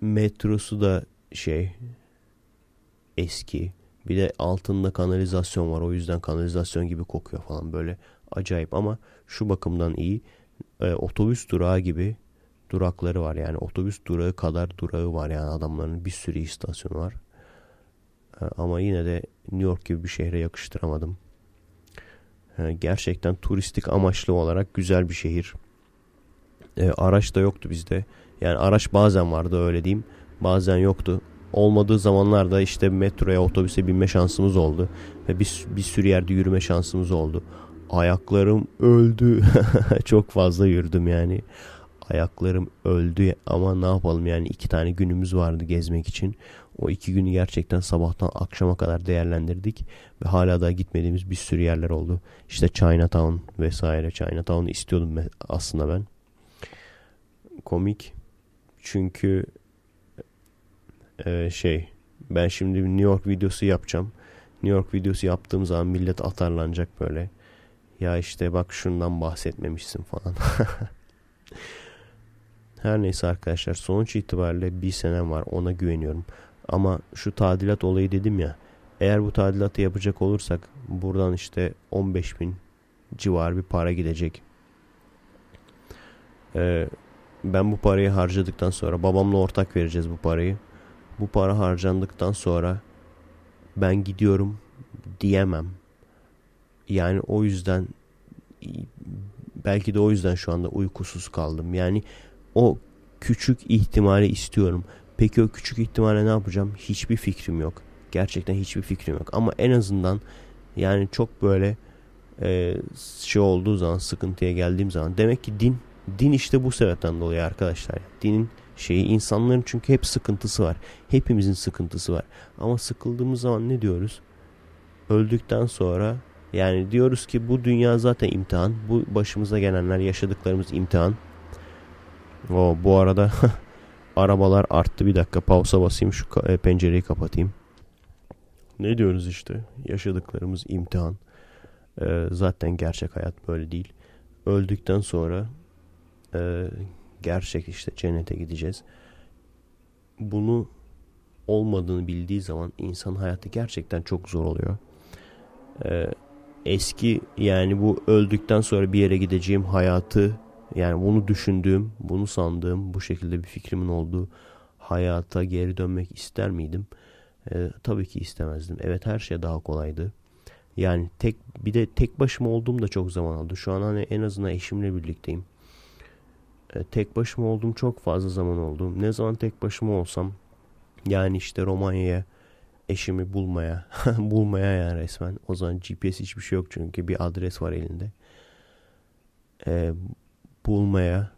metrosu da şey eski. Bir de altında kanalizasyon var. O yüzden kanalizasyon gibi kokuyor falan böyle acayip ama şu bakımdan iyi. E, otobüs durağı gibi durakları var. Yani otobüs durağı kadar durağı var. Yani adamların bir sürü istasyonu var. E, ama yine de New York gibi bir şehre yakıştıramadım. E, gerçekten turistik amaçlı olarak güzel bir şehir. E, araç da yoktu bizde. Yani araç bazen vardı öyle diyeyim. Bazen yoktu olmadığı zamanlarda işte metroya otobüse binme şansımız oldu ve bir, bir sürü yerde yürüme şansımız oldu. Ayaklarım öldü. Çok fazla yürüdüm yani. Ayaklarım öldü ama ne yapalım yani iki tane günümüz vardı gezmek için. O iki günü gerçekten sabahtan akşama kadar değerlendirdik ve hala daha gitmediğimiz bir sürü yerler oldu. İşte Chinatown vesaire. Chinatown istiyordum aslında ben. Komik. Çünkü e, şey ben şimdi New York videosu yapacağım. New York videosu yaptığım zaman millet atarlanacak böyle. Ya işte bak şundan bahsetmemişsin falan. Her neyse arkadaşlar sonuç itibariyle bir senem var ona güveniyorum. Ama şu tadilat olayı dedim ya. Eğer bu tadilatı yapacak olursak buradan işte 15 bin civar bir para gidecek. Ee, ben bu parayı harcadıktan sonra babamla ortak vereceğiz bu parayı bu para harcandıktan sonra ben gidiyorum diyemem. Yani o yüzden belki de o yüzden şu anda uykusuz kaldım. Yani o küçük ihtimali istiyorum. Peki o küçük ihtimale ne yapacağım? Hiçbir fikrim yok. Gerçekten hiçbir fikrim yok. Ama en azından yani çok böyle e, şey olduğu zaman sıkıntıya geldiğim zaman demek ki din din işte bu sebepten dolayı arkadaşlar. Dinin şeyi. insanların çünkü hep sıkıntısı var. Hepimizin sıkıntısı var. Ama sıkıldığımız zaman ne diyoruz? Öldükten sonra yani diyoruz ki bu dünya zaten imtihan. Bu başımıza gelenler yaşadıklarımız imtihan. O bu arada arabalar arttı bir dakika pausa basayım şu e, pencereyi kapatayım. Ne diyoruz işte yaşadıklarımız imtihan. Ee, zaten gerçek hayat böyle değil. Öldükten sonra e, gerçek işte cennete gideceğiz. Bunu olmadığını bildiği zaman insan hayatı gerçekten çok zor oluyor. Ee, eski yani bu öldükten sonra bir yere gideceğim hayatı yani bunu düşündüğüm, bunu sandığım, bu şekilde bir fikrimin olduğu hayata geri dönmek ister miydim? Ee, tabii ki istemezdim. Evet her şey daha kolaydı. Yani tek bir de tek başıma olduğum da çok zaman aldı. Şu an hani en azından eşimle birlikteyim. E, tek başıma oldum çok fazla zaman oldu. Ne zaman tek başıma olsam yani işte Romanya'ya eşimi bulmaya bulmaya yani resmen o zaman GPS hiçbir şey yok çünkü bir adres var elinde ee, bulmaya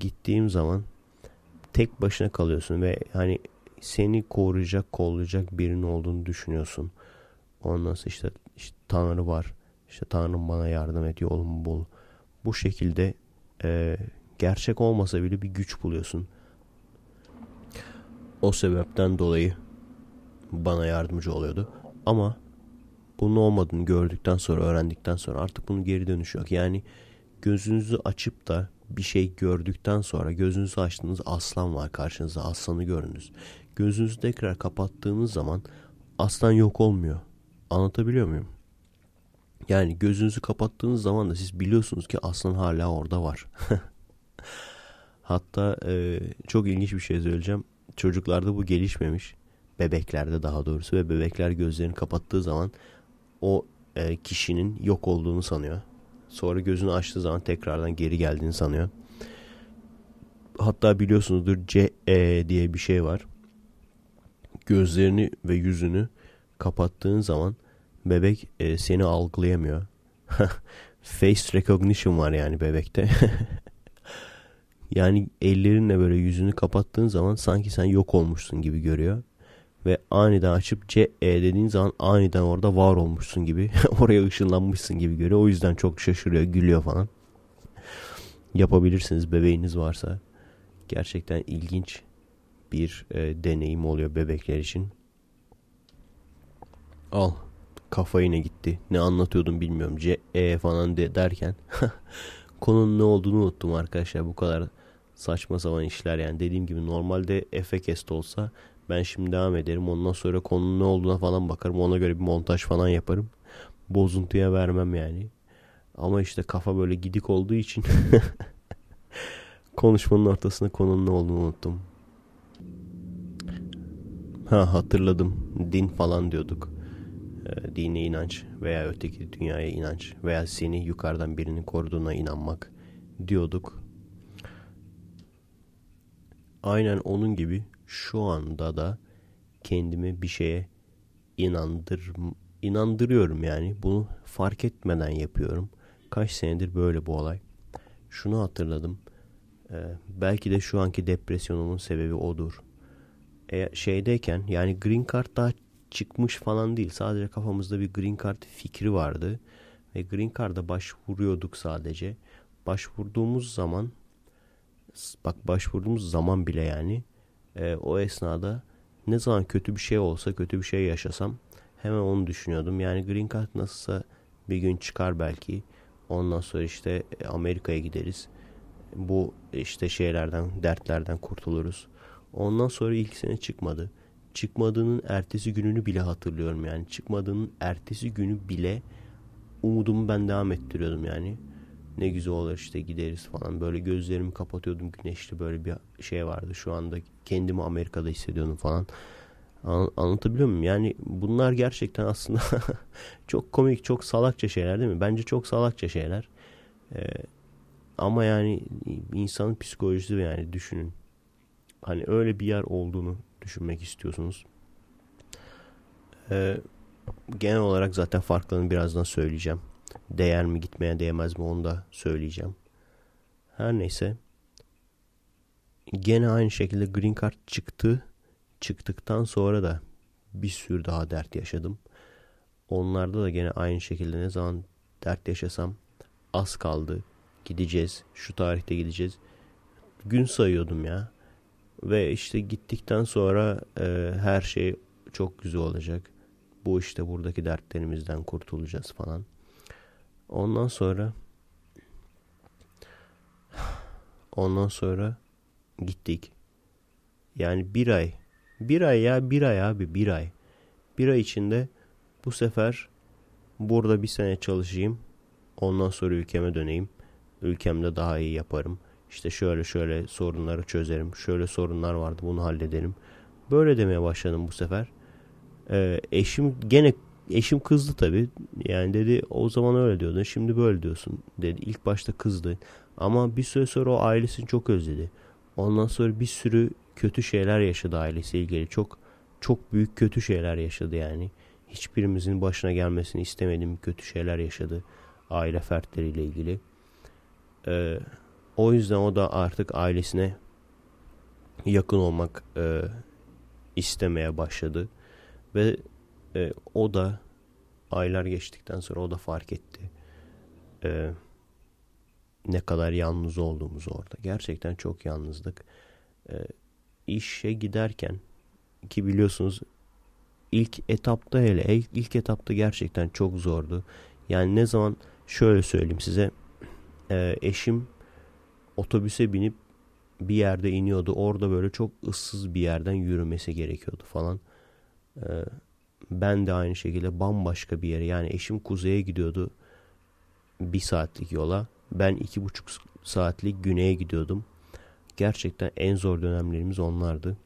gittiğim zaman tek başına kalıyorsun ve hani seni koruyacak kollayacak birinin olduğunu düşünüyorsun ondan sonra işte, işte Tanrı var işte Tanrım bana yardım ediyor oğlum bul bu şekilde e, gerçek olmasa bile bir güç buluyorsun. O sebepten dolayı bana yardımcı oluyordu. Ama bunun olmadığını gördükten sonra, öğrendikten sonra artık bunu geri dönüşü yok. Yani gözünüzü açıp da bir şey gördükten sonra gözünüzü açtığınız aslan var karşınıza aslanı görünüz. Gözünüzü tekrar kapattığınız zaman aslan yok olmuyor. Anlatabiliyor muyum? Yani gözünüzü kapattığınız zaman da siz biliyorsunuz ki aslan hala orada var. Hatta e, çok ilginç bir şey söyleyeceğim. Çocuklarda bu gelişmemiş. Bebeklerde daha doğrusu ve bebekler gözlerini kapattığı zaman o e, kişinin yok olduğunu sanıyor. Sonra gözünü açtığı zaman tekrardan geri geldiğini sanıyor. Hatta biliyorsunuzdur CE diye bir şey var. Gözlerini ve yüzünü kapattığın zaman bebek e, seni algılayamıyor. Face recognition var yani bebekte. Yani ellerinle böyle yüzünü kapattığın zaman sanki sen yok olmuşsun gibi görüyor. Ve aniden açıp CE dediğin zaman aniden orada var olmuşsun gibi. oraya ışınlanmışsın gibi görüyor. O yüzden çok şaşırıyor, gülüyor falan. Yapabilirsiniz bebeğiniz varsa. Gerçekten ilginç bir e, deneyim oluyor bebekler için. Al kafa yine gitti. Ne anlatıyordum bilmiyorum. C E falan de derken konunun ne olduğunu unuttum arkadaşlar. Bu kadar saçma sapan işler yani dediğim gibi normalde Efekest olsa ben şimdi devam ederim ondan sonra konunun ne olduğuna falan bakarım ona göre bir montaj falan yaparım bozuntuya vermem yani ama işte kafa böyle gidik olduğu için konuşmanın ortasında konunun ne olduğunu unuttum ha hatırladım din falan diyorduk ee, dine inanç veya öteki dünyaya inanç veya seni yukarıdan birinin koruduğuna inanmak diyorduk Aynen onun gibi şu anda da kendimi bir şeye inandır inandırıyorum yani. Bunu fark etmeden yapıyorum. Kaç senedir böyle bu olay. Şunu hatırladım. Ee, belki de şu anki depresyonumun sebebi odur. E, şeydeyken yani green card daha çıkmış falan değil. Sadece kafamızda bir green card fikri vardı. Ve green card'a başvuruyorduk sadece. Başvurduğumuz zaman bak başvurduğumuz zaman bile yani e, o esnada ne zaman kötü bir şey olsa kötü bir şey yaşasam hemen onu düşünüyordum. Yani green card nasılsa bir gün çıkar belki. Ondan sonra işte e, Amerika'ya gideriz. Bu işte şeylerden, dertlerden kurtuluruz. Ondan sonra ilk sene çıkmadı. Çıkmadığının ertesi gününü bile hatırlıyorum yani. Çıkmadığının ertesi günü bile umudumu ben devam ettiriyordum yani ne güzel olur işte gideriz falan. Böyle gözlerimi kapatıyordum güneşli böyle bir şey vardı. Şu anda kendimi Amerika'da hissediyorum falan. An- anlatabiliyor muyum? Yani bunlar gerçekten aslında çok komik, çok salakça şeyler değil mi? Bence çok salakça şeyler. Ee, ama yani insanın psikolojisi yani düşünün. Hani öyle bir yer olduğunu düşünmek istiyorsunuz. Ee, genel olarak zaten farklarını birazdan söyleyeceğim değer mi gitmeye değmez mi onu da söyleyeceğim. Her neyse. Gene aynı şekilde green card çıktı. Çıktıktan sonra da bir sürü daha dert yaşadım. Onlarda da gene aynı şekilde ne zaman dert yaşasam az kaldı. Gideceğiz. Şu tarihte gideceğiz. Gün sayıyordum ya. Ve işte gittikten sonra e, her şey çok güzel olacak. Bu işte buradaki dertlerimizden kurtulacağız falan. Ondan sonra ondan sonra gittik. Yani bir ay. Bir ay ya bir ay abi bir ay. Bir ay içinde bu sefer burada bir sene çalışayım. Ondan sonra ülkeme döneyim. Ülkemde daha iyi yaparım. İşte şöyle şöyle sorunları çözerim. Şöyle sorunlar vardı bunu hallederim. Böyle demeye başladım bu sefer. Ee, eşim gene eşim kızdı tabi Yani dedi o zaman öyle diyordun şimdi böyle diyorsun dedi. İlk başta kızdı ama bir süre sonra o ailesini çok özledi. Ondan sonra bir sürü kötü şeyler yaşadı ailesiyle ilgili. Çok çok büyük kötü şeyler yaşadı yani. Hiçbirimizin başına gelmesini istemediğim kötü şeyler yaşadı aile fertleriyle ilgili. Ee, o yüzden o da artık ailesine yakın olmak e, istemeye başladı ve e, o da aylar geçtikten sonra o da fark etti. E, ne kadar yalnız olduğumuz orada. Gerçekten çok yalnızdık. E, işe giderken ki biliyorsunuz ilk etapta hele ilk, e, ilk etapta gerçekten çok zordu. Yani ne zaman şöyle söyleyeyim size e, eşim otobüse binip bir yerde iniyordu. Orada böyle çok ıssız bir yerden yürümesi gerekiyordu falan. E, ben de aynı şekilde bambaşka bir yere yani eşim kuzeye gidiyordu bir saatlik yola. Ben iki buçuk saatlik güneye gidiyordum. Gerçekten en zor dönemlerimiz onlardı.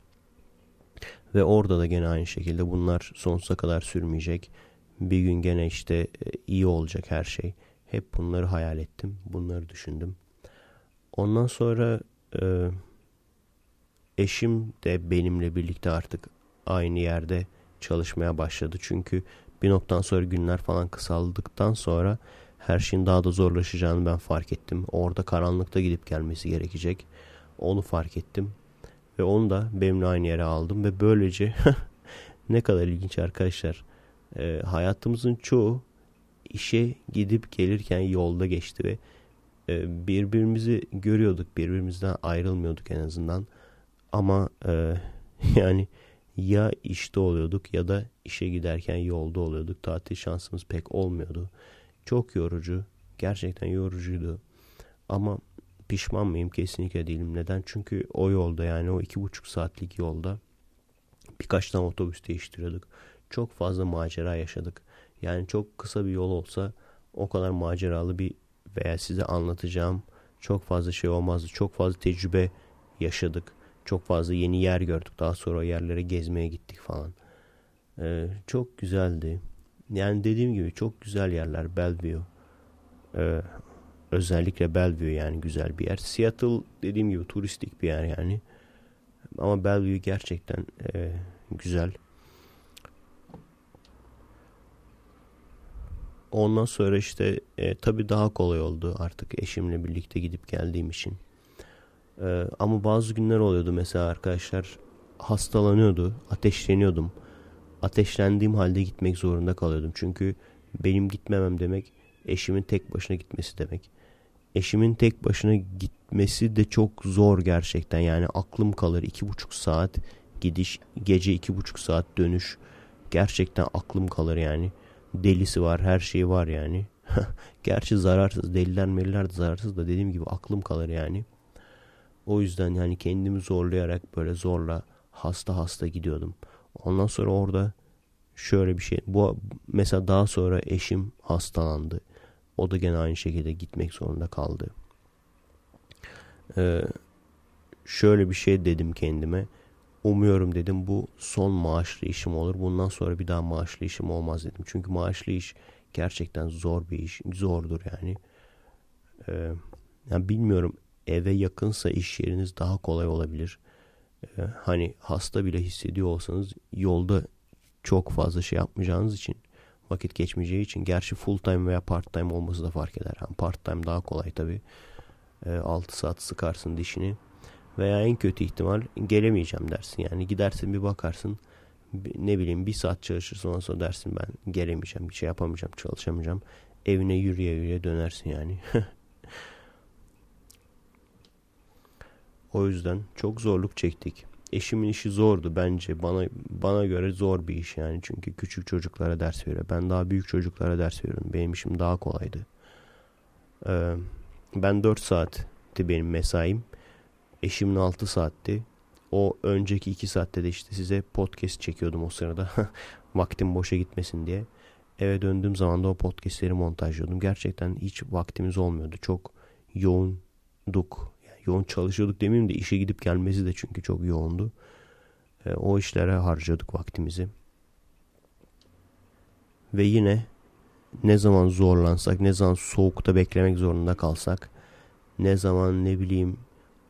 Ve orada da gene aynı şekilde bunlar sonsuza kadar sürmeyecek. Bir gün gene işte e, iyi olacak her şey. Hep bunları hayal ettim. Bunları düşündüm. Ondan sonra e, eşim de benimle birlikte artık aynı yerde çalışmaya başladı. Çünkü bir noktadan sonra günler falan kısaldıktan sonra her şeyin daha da zorlaşacağını ben fark ettim. Orada karanlıkta gidip gelmesi gerekecek. Onu fark ettim. Ve onu da benimle aynı yere aldım. Ve böylece ne kadar ilginç arkadaşlar. E, hayatımızın çoğu işe gidip gelirken yolda geçti ve e, birbirimizi görüyorduk. Birbirimizden ayrılmıyorduk en azından. Ama e, yani ya işte oluyorduk ya da işe giderken yolda oluyorduk. Tatil şansımız pek olmuyordu. Çok yorucu. Gerçekten yorucuydu. Ama pişman mıyım? Kesinlikle değilim. Neden? Çünkü o yolda yani o iki buçuk saatlik yolda birkaç tane otobüs değiştiriyorduk. Çok fazla macera yaşadık. Yani çok kısa bir yol olsa o kadar maceralı bir veya size anlatacağım çok fazla şey olmazdı. Çok fazla tecrübe yaşadık. Çok fazla yeni yer gördük. Daha sonra o yerlere gezmeye gittik falan. Ee, çok güzeldi. Yani dediğim gibi çok güzel yerler Bellevue. Ee, özellikle Bellevue yani güzel bir yer. Seattle dediğim gibi turistik bir yer yani. Ama Bellevue gerçekten e, güzel. Ondan sonra işte e, tabii daha kolay oldu artık eşimle birlikte gidip geldiğim için. Ee, ama bazı günler oluyordu mesela arkadaşlar hastalanıyordu, ateşleniyordum. Ateşlendiğim halde gitmek zorunda kalıyordum. Çünkü benim gitmemem demek eşimin tek başına gitmesi demek. Eşimin tek başına gitmesi de çok zor gerçekten. Yani aklım kalır iki buçuk saat gidiş, gece iki buçuk saat dönüş. Gerçekten aklım kalır yani. Delisi var, her şeyi var yani. Gerçi zararsız, deliler meliler de zararsız da dediğim gibi aklım kalır yani. O yüzden yani kendimi zorlayarak böyle zorla hasta hasta gidiyordum. Ondan sonra orada şöyle bir şey. Bu mesela daha sonra eşim hastalandı. O da gene aynı şekilde gitmek zorunda kaldı. Ee, şöyle bir şey dedim kendime. Umuyorum dedim bu son maaşlı işim olur. Bundan sonra bir daha maaşlı işim olmaz dedim. Çünkü maaşlı iş gerçekten zor bir iş. Zordur yani. Ee, yani bilmiyorum eve yakınsa iş yeriniz daha kolay olabilir. Ee, hani hasta bile hissediyor olsanız yolda çok fazla şey yapmayacağınız için vakit geçmeyeceği için gerçi full time veya part time olması da fark eder. Yani part time daha kolay tabi. E, ee, 6 saat sıkarsın dişini veya en kötü ihtimal gelemeyeceğim dersin. Yani gidersin bir bakarsın ne bileyim bir saat çalışırsın ondan sonra dersin ben gelemeyeceğim bir şey yapamayacağım çalışamayacağım. Evine yürüye yürüye dönersin yani. O yüzden çok zorluk çektik. Eşimin işi zordu bence. Bana bana göre zor bir iş yani. Çünkü küçük çocuklara ders veriyor. Ben daha büyük çocuklara ders veriyorum. Benim işim daha kolaydı. Ee, ben 4 saatti benim mesaim. Eşimin 6 saatti. O önceki 2 saatte de işte size podcast çekiyordum o sırada. Vaktim boşa gitmesin diye. Eve döndüğüm zaman da o podcastleri montajlıyordum. Gerçekten hiç vaktimiz olmuyordu. Çok yoğunduk yoğun çalışıyorduk demeyeyim de işe gidip gelmesi de çünkü çok yoğundu. E, o işlere harcadık vaktimizi. Ve yine ne zaman zorlansak, ne zaman soğukta beklemek zorunda kalsak, ne zaman ne bileyim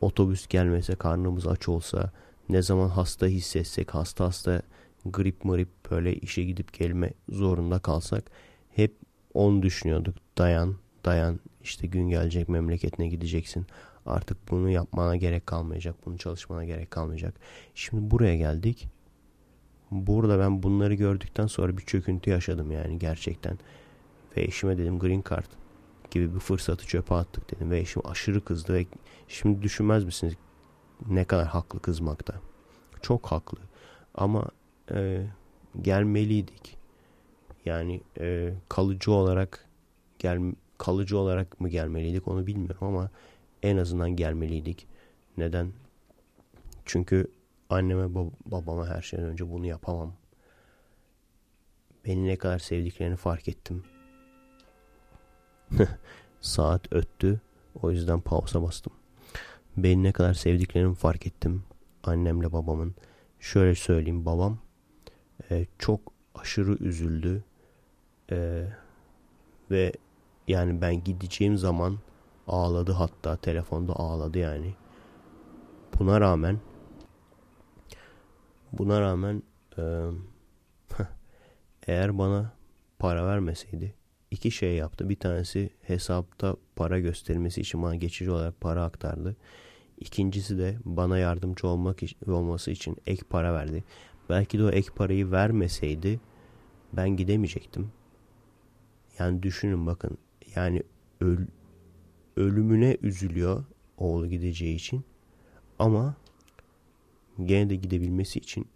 otobüs gelmese, karnımız aç olsa, ne zaman hasta hissetsek, hasta hasta grip marip böyle işe gidip gelme zorunda kalsak hep onu düşünüyorduk. Dayan, dayan işte gün gelecek memleketine gideceksin. Artık bunu yapmana gerek kalmayacak. Bunu çalışmana gerek kalmayacak. Şimdi buraya geldik. Burada ben bunları gördükten sonra bir çöküntü yaşadım yani gerçekten. Ve eşime dedim green card gibi bir fırsatı çöpe attık dedim. Ve eşim aşırı kızdı ve şimdi düşünmez misiniz ne kadar haklı kızmakta. Çok haklı. Ama e, gelmeliydik. Yani e, kalıcı olarak gel kalıcı olarak mı gelmeliydik onu bilmiyorum ama en azından gelmeliydik. Neden? Çünkü anneme babama her şeyden önce bunu yapamam. Beni ne kadar sevdiklerini fark ettim. Saat öttü. O yüzden pausa bastım. Beni ne kadar sevdiklerini fark ettim. Annemle babamın. Şöyle söyleyeyim babam e, çok aşırı üzüldü. E, ve yani ben gideceğim zaman Ağladı hatta telefonda ağladı yani. Buna rağmen buna rağmen eğer bana para vermeseydi iki şey yaptı. Bir tanesi hesapta para göstermesi için bana geçici olarak para aktardı. İkincisi de bana yardımcı olmak olması için ek para verdi. Belki de o ek parayı vermeseydi ben gidemeyecektim. Yani düşünün bakın yani öl ölümüne üzülüyor oğlu gideceği için. Ama gene de gidebilmesi için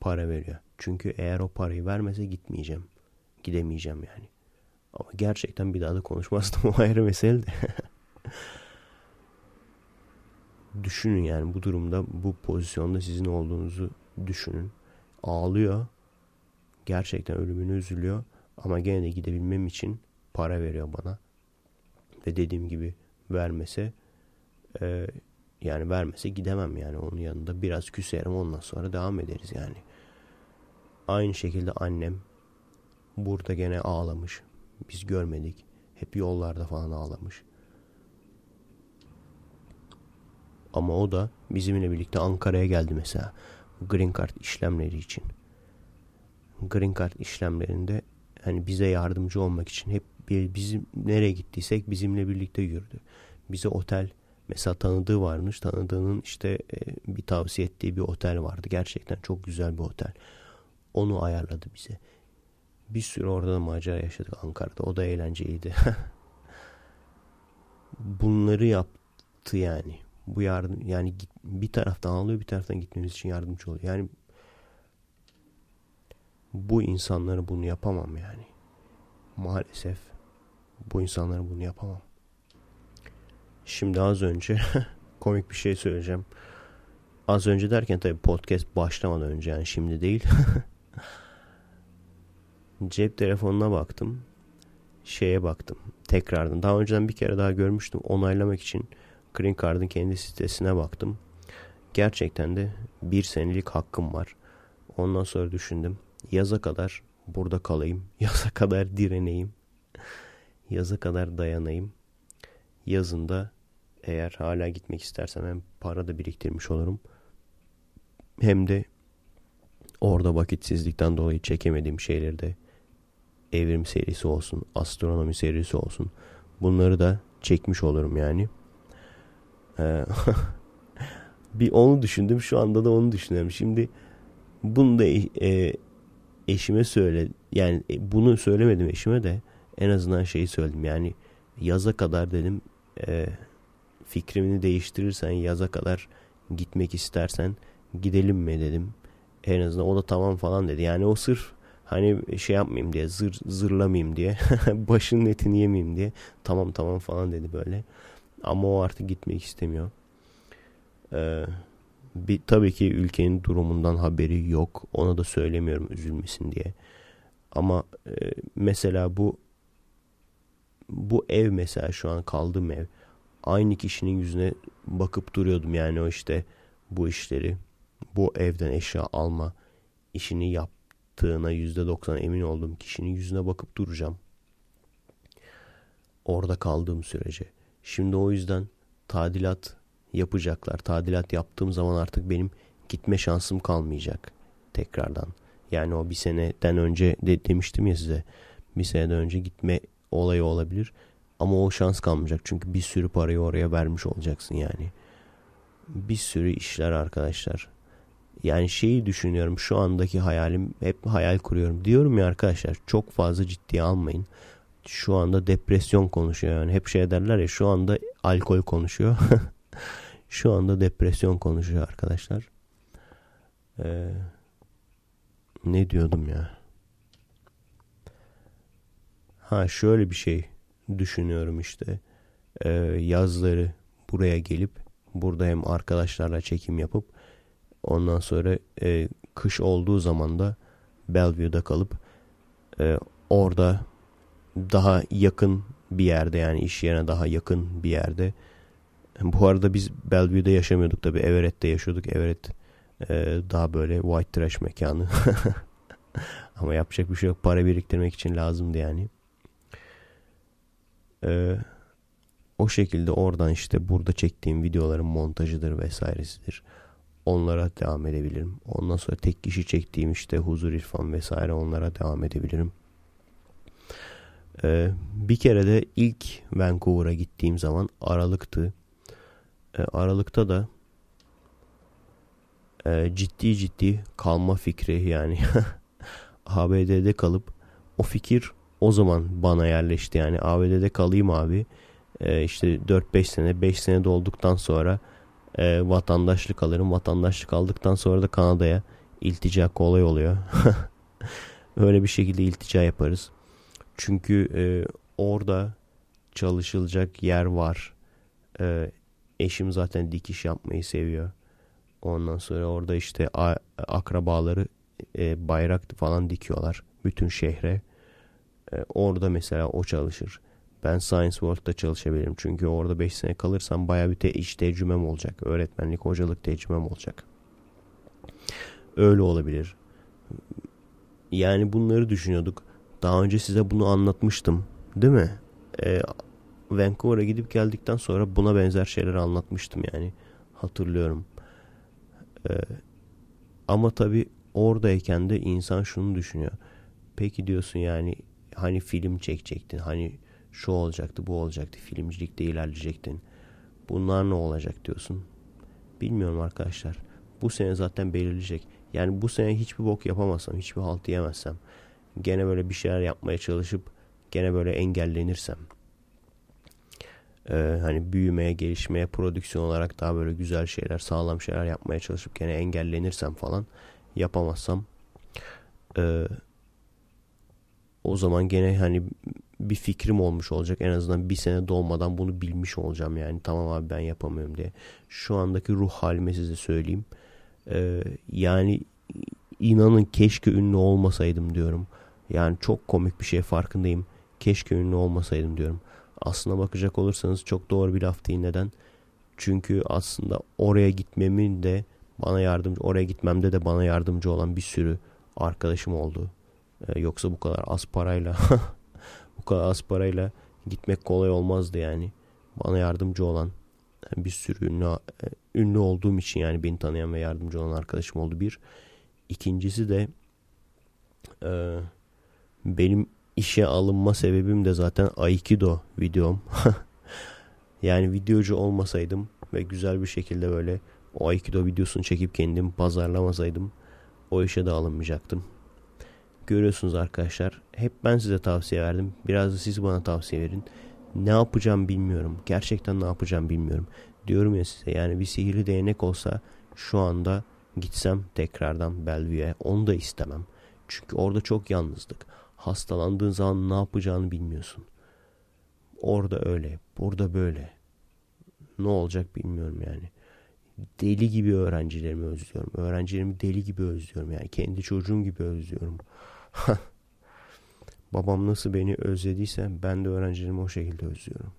para veriyor. Çünkü eğer o parayı vermese gitmeyeceğim. Gidemeyeceğim yani. Ama gerçekten bir daha da konuşmazdım o ayrı mesele de. düşünün yani bu durumda bu pozisyonda sizin olduğunuzu düşünün. Ağlıyor. Gerçekten ölümüne üzülüyor. Ama gene de gidebilmem için para veriyor bana ve dediğim gibi vermese e, yani vermese gidemem yani onun yanında biraz küserim ondan sonra devam ederiz yani. Aynı şekilde annem burada gene ağlamış. Biz görmedik. Hep yollarda falan ağlamış. Ama o da bizimle birlikte Ankara'ya geldi mesela. Green Card işlemleri için. Green Card işlemlerinde hani bize yardımcı olmak için hep bir bizim nereye gittiysek bizimle birlikte yürüdü. Bize otel mesela tanıdığı varmış. Tanıdığının işte e, bir tavsiye ettiği bir otel vardı. Gerçekten çok güzel bir otel. Onu ayarladı bize. Bir sürü orada da macera yaşadık Ankara'da. O da eğlenceliydi. Bunları yaptı yani. Bu yardım yani bir taraftan alıyor bir taraftan gitmemiz için yardımcı oluyor. Yani bu insanları bunu yapamam yani. Maalesef bu insanlara bunu yapamam. Şimdi az önce komik bir şey söyleyeceğim. Az önce derken tabii podcast başlamadan önce yani şimdi değil. Cep telefonuna baktım. Şeye baktım. Tekrardan. Daha önceden bir kere daha görmüştüm. Onaylamak için Green Card'ın kendi sitesine baktım. Gerçekten de bir senelik hakkım var. Ondan sonra düşündüm. Yaza kadar burada kalayım. Yaza kadar direneyim yaza kadar dayanayım. Yazında eğer hala gitmek istersem hem para da biriktirmiş olurum. Hem de orada vakitsizlikten dolayı çekemediğim şeyleri de evrim serisi olsun, astronomi serisi olsun. Bunları da çekmiş olurum yani. Ee, bir onu düşündüm. Şu anda da onu düşünüyorum. Şimdi bunu da e, eşime söyle yani bunu söylemedim eşime de en azından şeyi söyledim yani yaza kadar dedim e, fikrimini değiştirirsen yaza kadar gitmek istersen gidelim mi dedim. En azından o da tamam falan dedi. Yani o sırf hani şey yapmayayım diye zır, zırlamayayım diye başın etini yemeyeyim diye tamam tamam falan dedi böyle. Ama o artık gitmek istemiyor. Ee, bir, tabii ki ülkenin durumundan haberi yok. Ona da söylemiyorum üzülmesin diye. Ama e, mesela bu bu ev mesela şu an kaldığım ev aynı kişinin yüzüne bakıp duruyordum yani o işte bu işleri bu evden eşya alma işini yaptığına yüzde doksan emin oldum kişinin yüzüne bakıp duracağım. Orada kaldığım sürece. Şimdi o yüzden tadilat yapacaklar. Tadilat yaptığım zaman artık benim gitme şansım kalmayacak tekrardan. Yani o bir seneden önce de demiştim ya size. Bir seneden önce gitme olayı olabilir. Ama o şans kalmayacak. Çünkü bir sürü parayı oraya vermiş olacaksın yani. Bir sürü işler arkadaşlar. Yani şeyi düşünüyorum şu andaki hayalim hep hayal kuruyorum. Diyorum ya arkadaşlar çok fazla ciddiye almayın. Şu anda depresyon konuşuyor yani. Hep şey derler ya şu anda alkol konuşuyor. şu anda depresyon konuşuyor arkadaşlar. Ee, ne diyordum ya? ha şöyle bir şey düşünüyorum işte e, yazları buraya gelip burada hem arkadaşlarla çekim yapıp ondan sonra e, kış olduğu zaman da Bellevue'da kalıp e, orada daha yakın bir yerde yani iş yerine daha yakın bir yerde. Bu arada biz Bellevue'de yaşamıyorduk tabi Everett'te yaşıyorduk. Everett e, daha böyle white trash mekanı. Ama yapacak bir şey yok. Para biriktirmek için lazımdı yani e, o şekilde oradan işte burada çektiğim videoların montajıdır vesairesidir. Onlara devam edebilirim. Ondan sonra tek kişi çektiğim işte huzur irfan vesaire onlara devam edebilirim. Ee, bir kere de ilk Vancouver'a gittiğim zaman Aralık'tı. Ee, Aralık'ta da e, ciddi ciddi kalma fikri yani ABD'de kalıp o fikir o zaman bana yerleşti. Yani ABD'de kalayım abi. E, işte 4-5 sene 5 sene dolduktan sonra e, vatandaşlık alırım. Vatandaşlık aldıktan sonra da Kanada'ya iltica kolay oluyor. Öyle bir şekilde iltica yaparız. Çünkü e, orada çalışılacak yer var. E, eşim zaten dikiş yapmayı seviyor. Ondan sonra orada işte akrabaları e, bayrak falan dikiyorlar bütün şehre. E, orada mesela o çalışır. Ben Science World'da çalışabilirim. Çünkü orada 5 sene kalırsam baya bir te iş tecrübem olacak. Öğretmenlik, hocalık tecrübem olacak. Öyle olabilir. Yani bunları düşünüyorduk. Daha önce size bunu anlatmıştım. Değil mi? E, Vancouver'a gidip geldikten sonra buna benzer şeyler anlatmıştım yani. Hatırlıyorum. E, ama tabii oradayken de insan şunu düşünüyor. Peki diyorsun yani hani film çekecektin, hani şu olacaktı, bu olacaktı, filmcilikte ilerleyecektin. Bunlar ne olacak diyorsun. Bilmiyorum arkadaşlar. Bu sene zaten belirleyecek. Yani bu sene hiçbir bok yapamazsam, hiçbir halt yemezsem, gene böyle bir şeyler yapmaya çalışıp gene böyle engellenirsem ee, hani büyümeye, gelişmeye, prodüksiyon olarak daha böyle güzel şeyler, sağlam şeyler yapmaya çalışıp gene engellenirsem falan yapamazsam e, o zaman gene hani bir fikrim olmuş olacak. En azından bir sene dolmadan bunu bilmiş olacağım yani. Tamam abi ben yapamıyorum diye. Şu andaki ruh halime size söyleyeyim. Ee, yani inanın keşke ünlü olmasaydım diyorum. Yani çok komik bir şey farkındayım. Keşke ünlü olmasaydım diyorum. Aslına bakacak olursanız çok doğru bir laf değil. Neden? Çünkü aslında oraya gitmemin de bana yardımcı, oraya gitmemde de bana yardımcı olan bir sürü arkadaşım oldu e, yoksa bu kadar az parayla bu kadar az parayla gitmek kolay olmazdı yani. Bana yardımcı olan bir sürü ünlü e, ünlü olduğum için yani beni tanıyan ve yardımcı olan arkadaşım oldu bir. İkincisi de e, benim işe alınma sebebim de zaten Aikido videom. yani videocu olmasaydım ve güzel bir şekilde böyle o Aikido videosunu çekip kendimi pazarlamasaydım o işe de alınmayacaktım görüyorsunuz arkadaşlar. Hep ben size tavsiye verdim. Biraz da siz bana tavsiye verin. Ne yapacağım bilmiyorum. Gerçekten ne yapacağım bilmiyorum. Diyorum ya size yani bir sihirli değnek olsa şu anda gitsem tekrardan Belview'e onu da istemem. Çünkü orada çok yalnızlık. Hastalandığın zaman ne yapacağını bilmiyorsun. Orada öyle, burada böyle. Ne olacak bilmiyorum yani. Deli gibi öğrencilerimi özlüyorum. Öğrencilerimi deli gibi özlüyorum. Yani kendi çocuğum gibi özlüyorum. Babam nasıl beni özlediyse ben de öğrencilerimi o şekilde özlüyorum.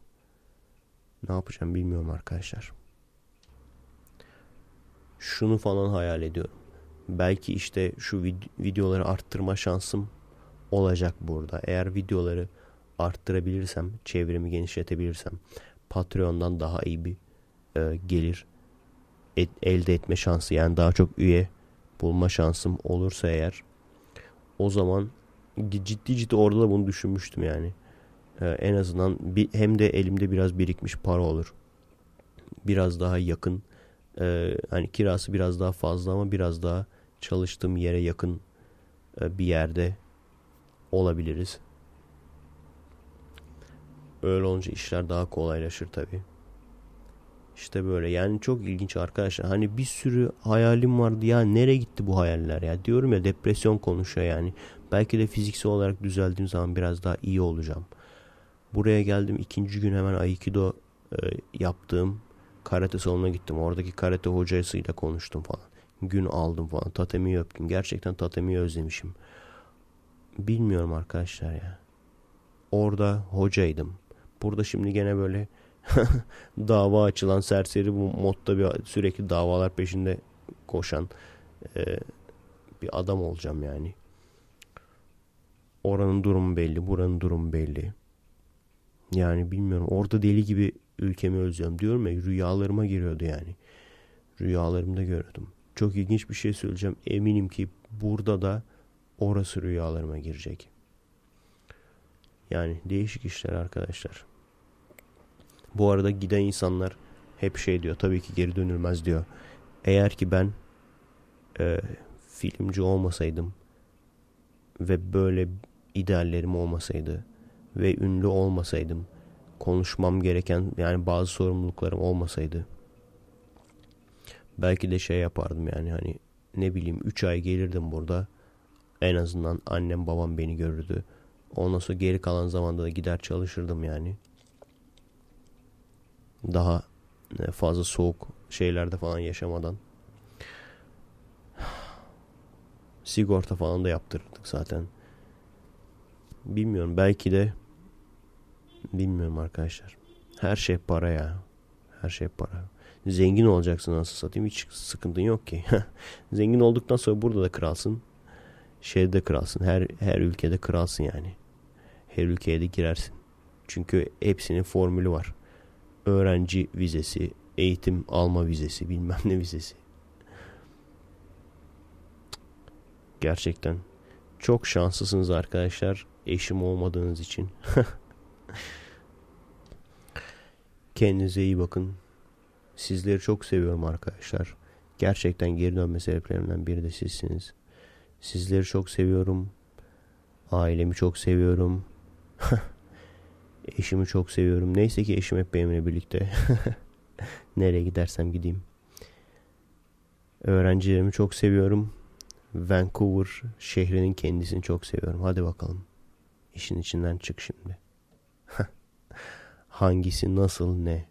Ne yapacağım bilmiyorum arkadaşlar. Şunu falan hayal ediyorum. Belki işte şu vid- videoları arttırma şansım olacak burada. Eğer videoları arttırabilirsem, çevremi genişletebilirsem Patreon'dan daha iyi bir e, gelir et, elde etme şansı yani daha çok üye bulma şansım olursa eğer o zaman ciddi ciddi orada da bunu düşünmüştüm yani. Ee, en azından bir, hem de elimde biraz birikmiş para olur. Biraz daha yakın. E, hani kirası biraz daha fazla ama biraz daha çalıştığım yere yakın e, bir yerde olabiliriz. Öyle olunca işler daha kolaylaşır tabii. İşte böyle yani çok ilginç arkadaşlar. Hani bir sürü hayalim vardı ya nereye gitti bu hayaller ya diyorum ya depresyon konuşuyor yani. Belki de fiziksel olarak düzeldiğim zaman biraz daha iyi olacağım. Buraya geldim ikinci gün hemen Aikido e, yaptığım karate salonuna gittim. Oradaki karate hocasıyla konuştum falan. Gün aldım falan. Tatemiyi öptüm. Gerçekten tatemiyi özlemişim. Bilmiyorum arkadaşlar ya. Orada hocaydım. Burada şimdi gene böyle dava açılan serseri bu modda bir sürekli davalar peşinde koşan e, bir adam olacağım yani. Oranın durumu belli, buranın durumu belli. Yani bilmiyorum orada deli gibi ülkemi özlüyorum diyorum ya rüyalarıma giriyordu yani. Rüyalarımda görüyordum. Çok ilginç bir şey söyleyeceğim. Eminim ki burada da orası rüyalarıma girecek. Yani değişik işler arkadaşlar. Bu arada giden insanlar hep şey diyor. Tabii ki geri dönülmez diyor. Eğer ki ben e, filmci olmasaydım ve böyle ideallerim olmasaydı ve ünlü olmasaydım konuşmam gereken yani bazı sorumluluklarım olmasaydı belki de şey yapardım yani hani ne bileyim 3 ay gelirdim burada en azından annem babam beni görürdü ondan sonra geri kalan zamanda da gider çalışırdım yani daha e, fazla soğuk şeylerde falan yaşamadan. Sigorta falan da yaptırdık zaten. Bilmiyorum belki de bilmiyorum arkadaşlar. Her şey para ya. Her şey para. Zengin olacaksın nasıl satayım hiç sıkıntın yok ki. Zengin olduktan sonra burada da kralsın. Şeyde de kralsın. Her her ülkede kralsın yani. Her ülkeye de girersin. Çünkü hepsinin formülü var öğrenci vizesi, eğitim alma vizesi, bilmem ne vizesi. Gerçekten çok şanslısınız arkadaşlar eşim olmadığınız için. Kendinize iyi bakın. Sizleri çok seviyorum arkadaşlar. Gerçekten geri dönme sebeplerimden biri de sizsiniz. Sizleri çok seviyorum. Ailemi çok seviyorum. Eşimi çok seviyorum. Neyse ki eşim hep benimle birlikte. Nereye gidersem gideyim. Öğrencilerimi çok seviyorum. Vancouver şehrinin kendisini çok seviyorum. Hadi bakalım. İşin içinden çık şimdi. Hangisi nasıl ne?